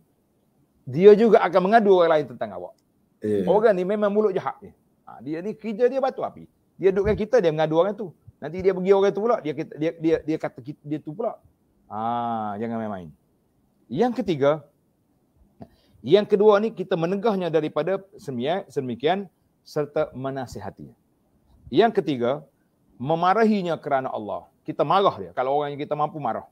dia juga akan mengadu orang lain tentang awak. Eh. Orang ni memang mulut jahat ni. Ha, dia ni kerja dia batu api. Dia duduk dengan kita, dia mengadu orang tu. Nanti dia pergi orang tu pula, dia, dia, dia, dia kata dia tu pula. Ah, ha, jangan main-main. Yang ketiga, yang kedua ni kita menegahnya daripada semikian serta menasihatinya. Yang ketiga, memarahinya kerana Allah. Kita marah dia kalau orang yang kita mampu marah.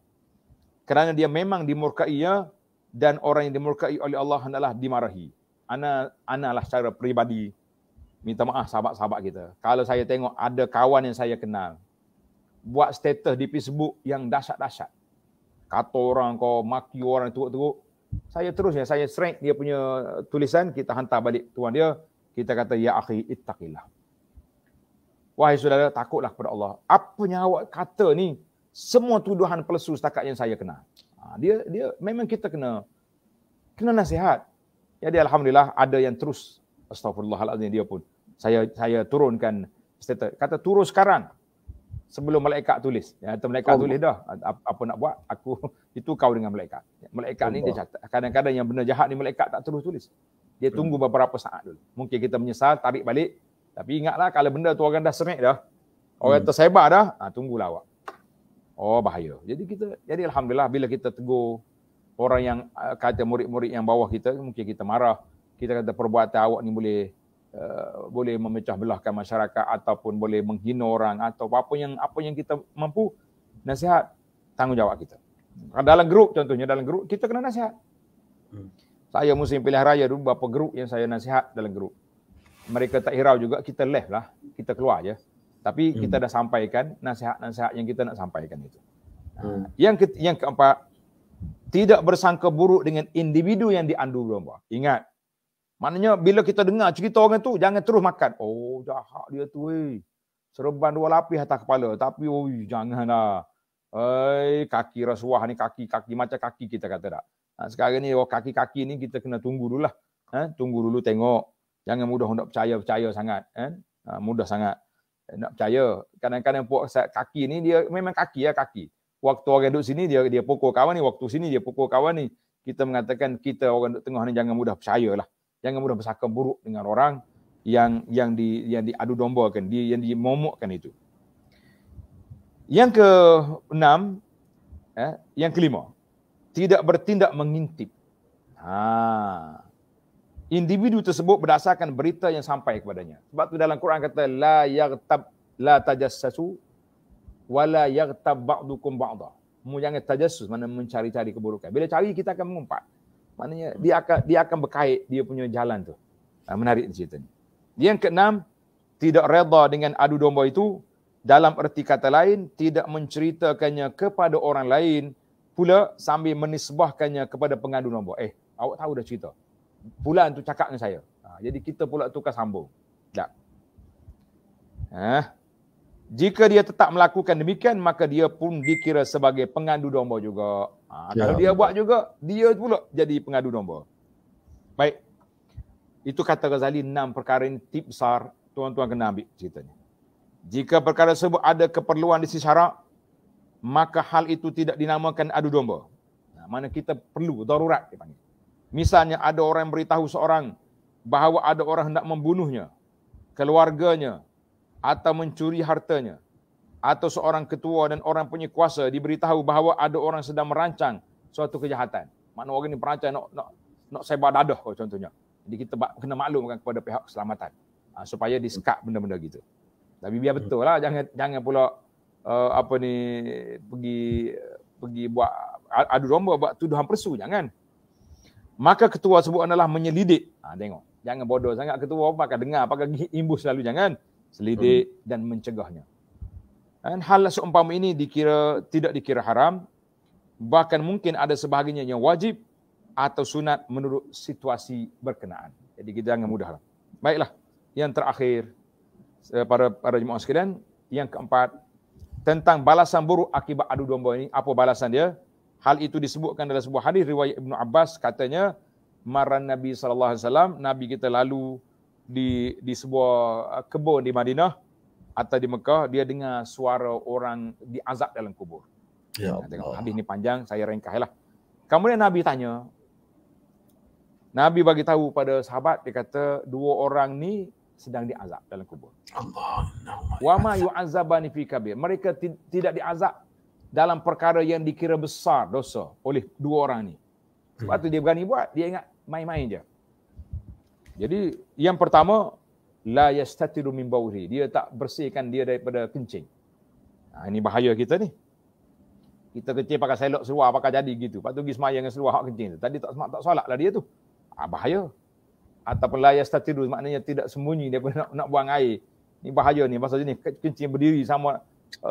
Kerana dia memang dimurkai ya dan orang yang dimurkai oleh Allah hendaklah dimarahi. Ana analah secara peribadi minta maaf sahabat-sahabat kita. Kalau saya tengok ada kawan yang saya kenal buat status di Facebook yang dahsyat-dahsyat. Kata orang kau maki orang teruk-teruk saya terus ya saya strike dia punya tulisan kita hantar balik tuan dia kita kata ya akhi ittaqillah wahai saudara takutlah kepada Allah apa yang awak kata ni semua tuduhan pelesu setakat yang saya kenal ha, dia dia memang kita kena kena nasihat jadi alhamdulillah ada yang terus astagfirullahalazim dia pun saya saya turunkan kata turun sekarang sebelum malaikat tulis. Ya, atau malaikat Allah. tulis dah. Apa nak buat? Aku itu kau dengan malaikat. Ya, malaikat Allah. ni dia jahat. kadang-kadang yang benda jahat ni malaikat tak terus tulis. Dia tunggu beberapa saat dulu. Mungkin kita menyesal, tarik balik. Tapi ingatlah kalau benda tu orang dah serik dah. Orang hmm. tersebar dah, ha, tunggulah awak. Oh bahaya. Jadi kita jadi alhamdulillah bila kita tegur orang yang eh, kata murid-murid yang bawah kita mungkin kita marah. Kita kata perbuatan awak ni boleh Uh, boleh memecah belahkan masyarakat ataupun boleh menghina orang atau apa yang apa yang kita mampu nasihat tanggungjawab kita. Kan dalam grup contohnya dalam grup kita kena nasihat. Hmm. Saya musim pilihan raya dulu berapa grup yang saya nasihat dalam grup. Mereka tak hirau juga kita left lah, kita keluar je. Tapi hmm. kita dah sampaikan nasihat-nasihat yang kita nak sampaikan itu. Hmm. Yang ke, yang keempat tidak bersangka buruk dengan individu yang diandu domba. Ingat Maknanya bila kita dengar cerita orang tu jangan terus makan. Oh jahat dia tu eh. Serban dua lapis atas kepala. Tapi oi janganlah. Oi kaki rasuah ni kaki-kaki macam kaki kita kata tak. Ha, sekarang ni oh, kaki-kaki ni kita kena tunggu dulu lah. Ha, tunggu dulu tengok. Jangan mudah nak percaya-percaya sangat. Eh? Ha, mudah sangat eh, nak percaya. Kadang-kadang puak kaki ni dia memang kaki ya kaki. Waktu orang duduk sini dia dia pukul kawan ni, waktu sini dia pukul kawan ni. Kita mengatakan kita orang duduk tengah ni jangan mudah percayalah jangan mudah bersangka buruk dengan orang yang yang di yang diadu domba kan, di yang dimomokkan itu. Yang ke enam, eh, yang kelima, tidak bertindak mengintip. Ha. Individu tersebut berdasarkan berita yang sampai kepadanya. Sebab tu dalam Quran kata la yaghtab la tajassasu wala yaghtab ba'dukum ba'dah. Mu jangan tajassus mana mencari-cari keburukan. Bila cari kita akan mengumpat maknanya dia akan dia akan berkait dia punya jalan tu. Ha, menarik cerita ni. Yang keenam, tidak redha dengan adu domba itu dalam erti kata lain tidak menceritakannya kepada orang lain pula sambil menisbahkannya kepada pengadu domba. Eh, awak tahu dah cerita. Bulan tu cakap dengan saya. Ha, jadi kita pula tukar sambung. Tak. Ha? Jika dia tetap melakukan demikian, maka dia pun dikira sebagai pengadu domba juga. Ha, ya. Kalau dia buat juga, dia pula jadi pengadu domba. Baik. Itu kata Ghazali, enam perkara ini tip besar. Tuan-tuan kena ambil ceritanya. Jika perkara tersebut ada keperluan di sisi syarak, maka hal itu tidak dinamakan adu domba. Nah, mana kita perlu, darurat Misalnya ada orang beritahu seorang bahawa ada orang hendak membunuhnya, keluarganya, atau mencuri hartanya atau seorang ketua dan orang punya kuasa diberitahu bahawa ada orang sedang merancang suatu kejahatan. Maknanya orang ini perancang nak nak nak sebar dadah oh, contohnya. Jadi kita kena maklumkan kepada pihak keselamatan ha, supaya diskap benda-benda gitu. Tapi biar betul lah jangan jangan pula uh, apa ni pergi pergi buat adu domba buat tuduhan persu jangan. Maka ketua sebut adalah menyelidik. Ha, tengok. Jangan bodoh sangat ketua pakai dengar pakai imbus selalu jangan selidik hmm. dan mencegahnya. Dan hal seumpama ini dikira tidak dikira haram, bahkan mungkin ada sebahagiannya yang wajib atau sunat menurut situasi berkenaan. Jadi kita jangan mudah. Baiklah, yang terakhir eh, para para jemaah sekalian, yang keempat tentang balasan buruk akibat adu domba ini, apa balasan dia? Hal itu disebutkan dalam sebuah hadis riwayat Ibnu Abbas katanya maran Nabi sallallahu alaihi wasallam, Nabi kita lalu di di sebuah uh, kebun di Madinah atau di Mekah dia dengar suara orang diazab dalam kubur. Ya. Allah. Tengok hadis ni panjang saya ringkaslah. Kemudian Nabi tanya Nabi bagi tahu pada sahabat dia kata dua orang ni sedang diazab dalam kubur. Allah. Wa ma yu'azzabani fi kabir. Mereka tidak diazab dalam perkara yang dikira besar dosa oleh dua orang ni. Sebab hmm. tu dia berani buat, dia ingat main-main je. Hmm. Jadi yang pertama la yastatiru min bauri. Dia tak bersihkan dia daripada kencing. Nah, ha, ini bahaya kita ni. Kita kencing pakai selok seluar pakai jadi gitu. Lepas tu pergi semayang dengan seluar hak kencing tu. Tadi tak semak tak solat lah dia tu. Ah, bahaya. Ataupun la yastatiru maknanya tidak sembunyi dia nak nak buang air. Ini bahaya ni pasal ni kencing berdiri sama eh,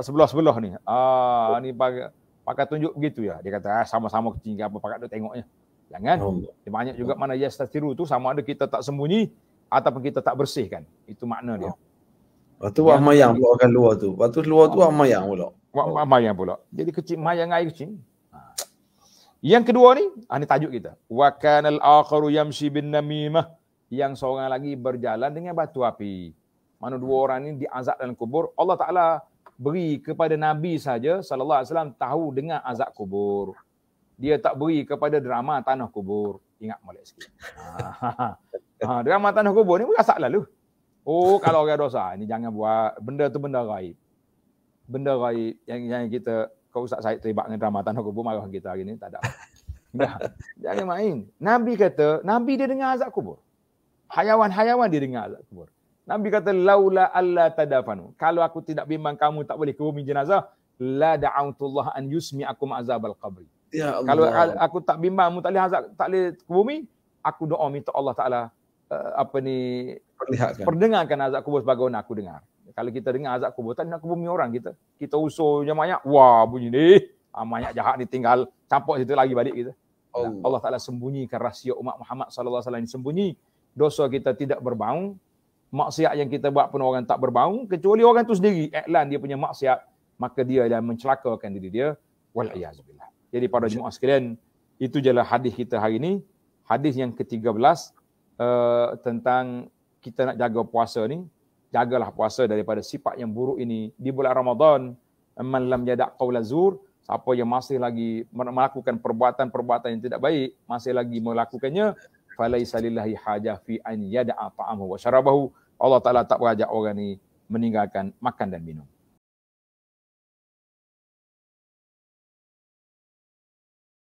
sebelah-sebelah ni. Ah ni pakai pakai tunjuk begitu ya. Dia kata ah, sama-sama kencing apa pakai tu tengoknya. Jangan. Allah. Banyak juga mana yes tasiru tu sama ada kita tak sembunyi ataupun kita tak bersihkan. Itu makna dia. Lepas tu buat mayang pula kan luar tu. Lepas tu luar tu buat mayang pula. Buat oh. mayang pula. Jadi kecil mayang air kecil. Ha. Yang kedua ni, ah, ni tajuk kita. Wa kanal akharu yamshi bin namimah. Yang seorang lagi berjalan dengan batu api. Mana dua hmm. orang ni diazab dalam kubur. Allah Ta'ala beri kepada Nabi saja sallallahu alaihi wasallam tahu dengan azab kubur dia tak beri kepada drama tanah kubur. Ingat balik sikit. Ha. ha, drama tanah kubur ni berasak lalu. Oh, kalau orang dosa, ni jangan buat. Benda tu benda raib. Benda raib yang, yang kita, kau Ustaz Syed terlibat dengan drama tanah kubur, marah kita hari ni, tak ada. Dah, jangan main. Nabi kata, Nabi dia dengar azab kubur. Hayawan-hayawan dia dengar azab kubur. Nabi kata, laula Allah tadafanu. Kalau aku tidak bimbang kamu tak boleh kubur jenazah, la da'autullah an yusmi'akum azab al-qabri. Ya Allah. Kalau aku tak bimbang, tak boleh azab, tak boleh kubumi, aku doa minta Allah Ta'ala uh, apa ni, Perlihatkan. perdengarkan azab kubur sebagai orang aku dengar. Kalau kita dengar azab kubur, tak nak kubur orang kita. Kita usul je mayak, wah bunyi ni. Ah, mayak jahat ni tinggal campur situ lagi balik kita. Oh. Allah Ta'ala sembunyikan rahsia umat Muhammad SAW ini. Sembunyi dosa kita tidak berbau. Maksiat yang kita buat pun orang tak berbau. Kecuali orang tu sendiri iklan dia punya maksiat. Maka dia dah mencelakakan diri dia. Walayazubillah. Jadi pada ya. jemaah sekalian, itu jelah hadis kita hari ini. Hadis yang ke-13 uh, eh, tentang kita nak jaga puasa ni. Jagalah puasa daripada sifat yang buruk ini. Di bulan Ramadan, man lam yada qawlazur, siapa yang masih lagi melakukan perbuatan-perbuatan yang tidak baik, masih lagi melakukannya, falaisa lillahi hajah fi an yada'a ta'amu wa syarabahu. Allah Ta'ala tak berajak orang ni meninggalkan makan dan minum.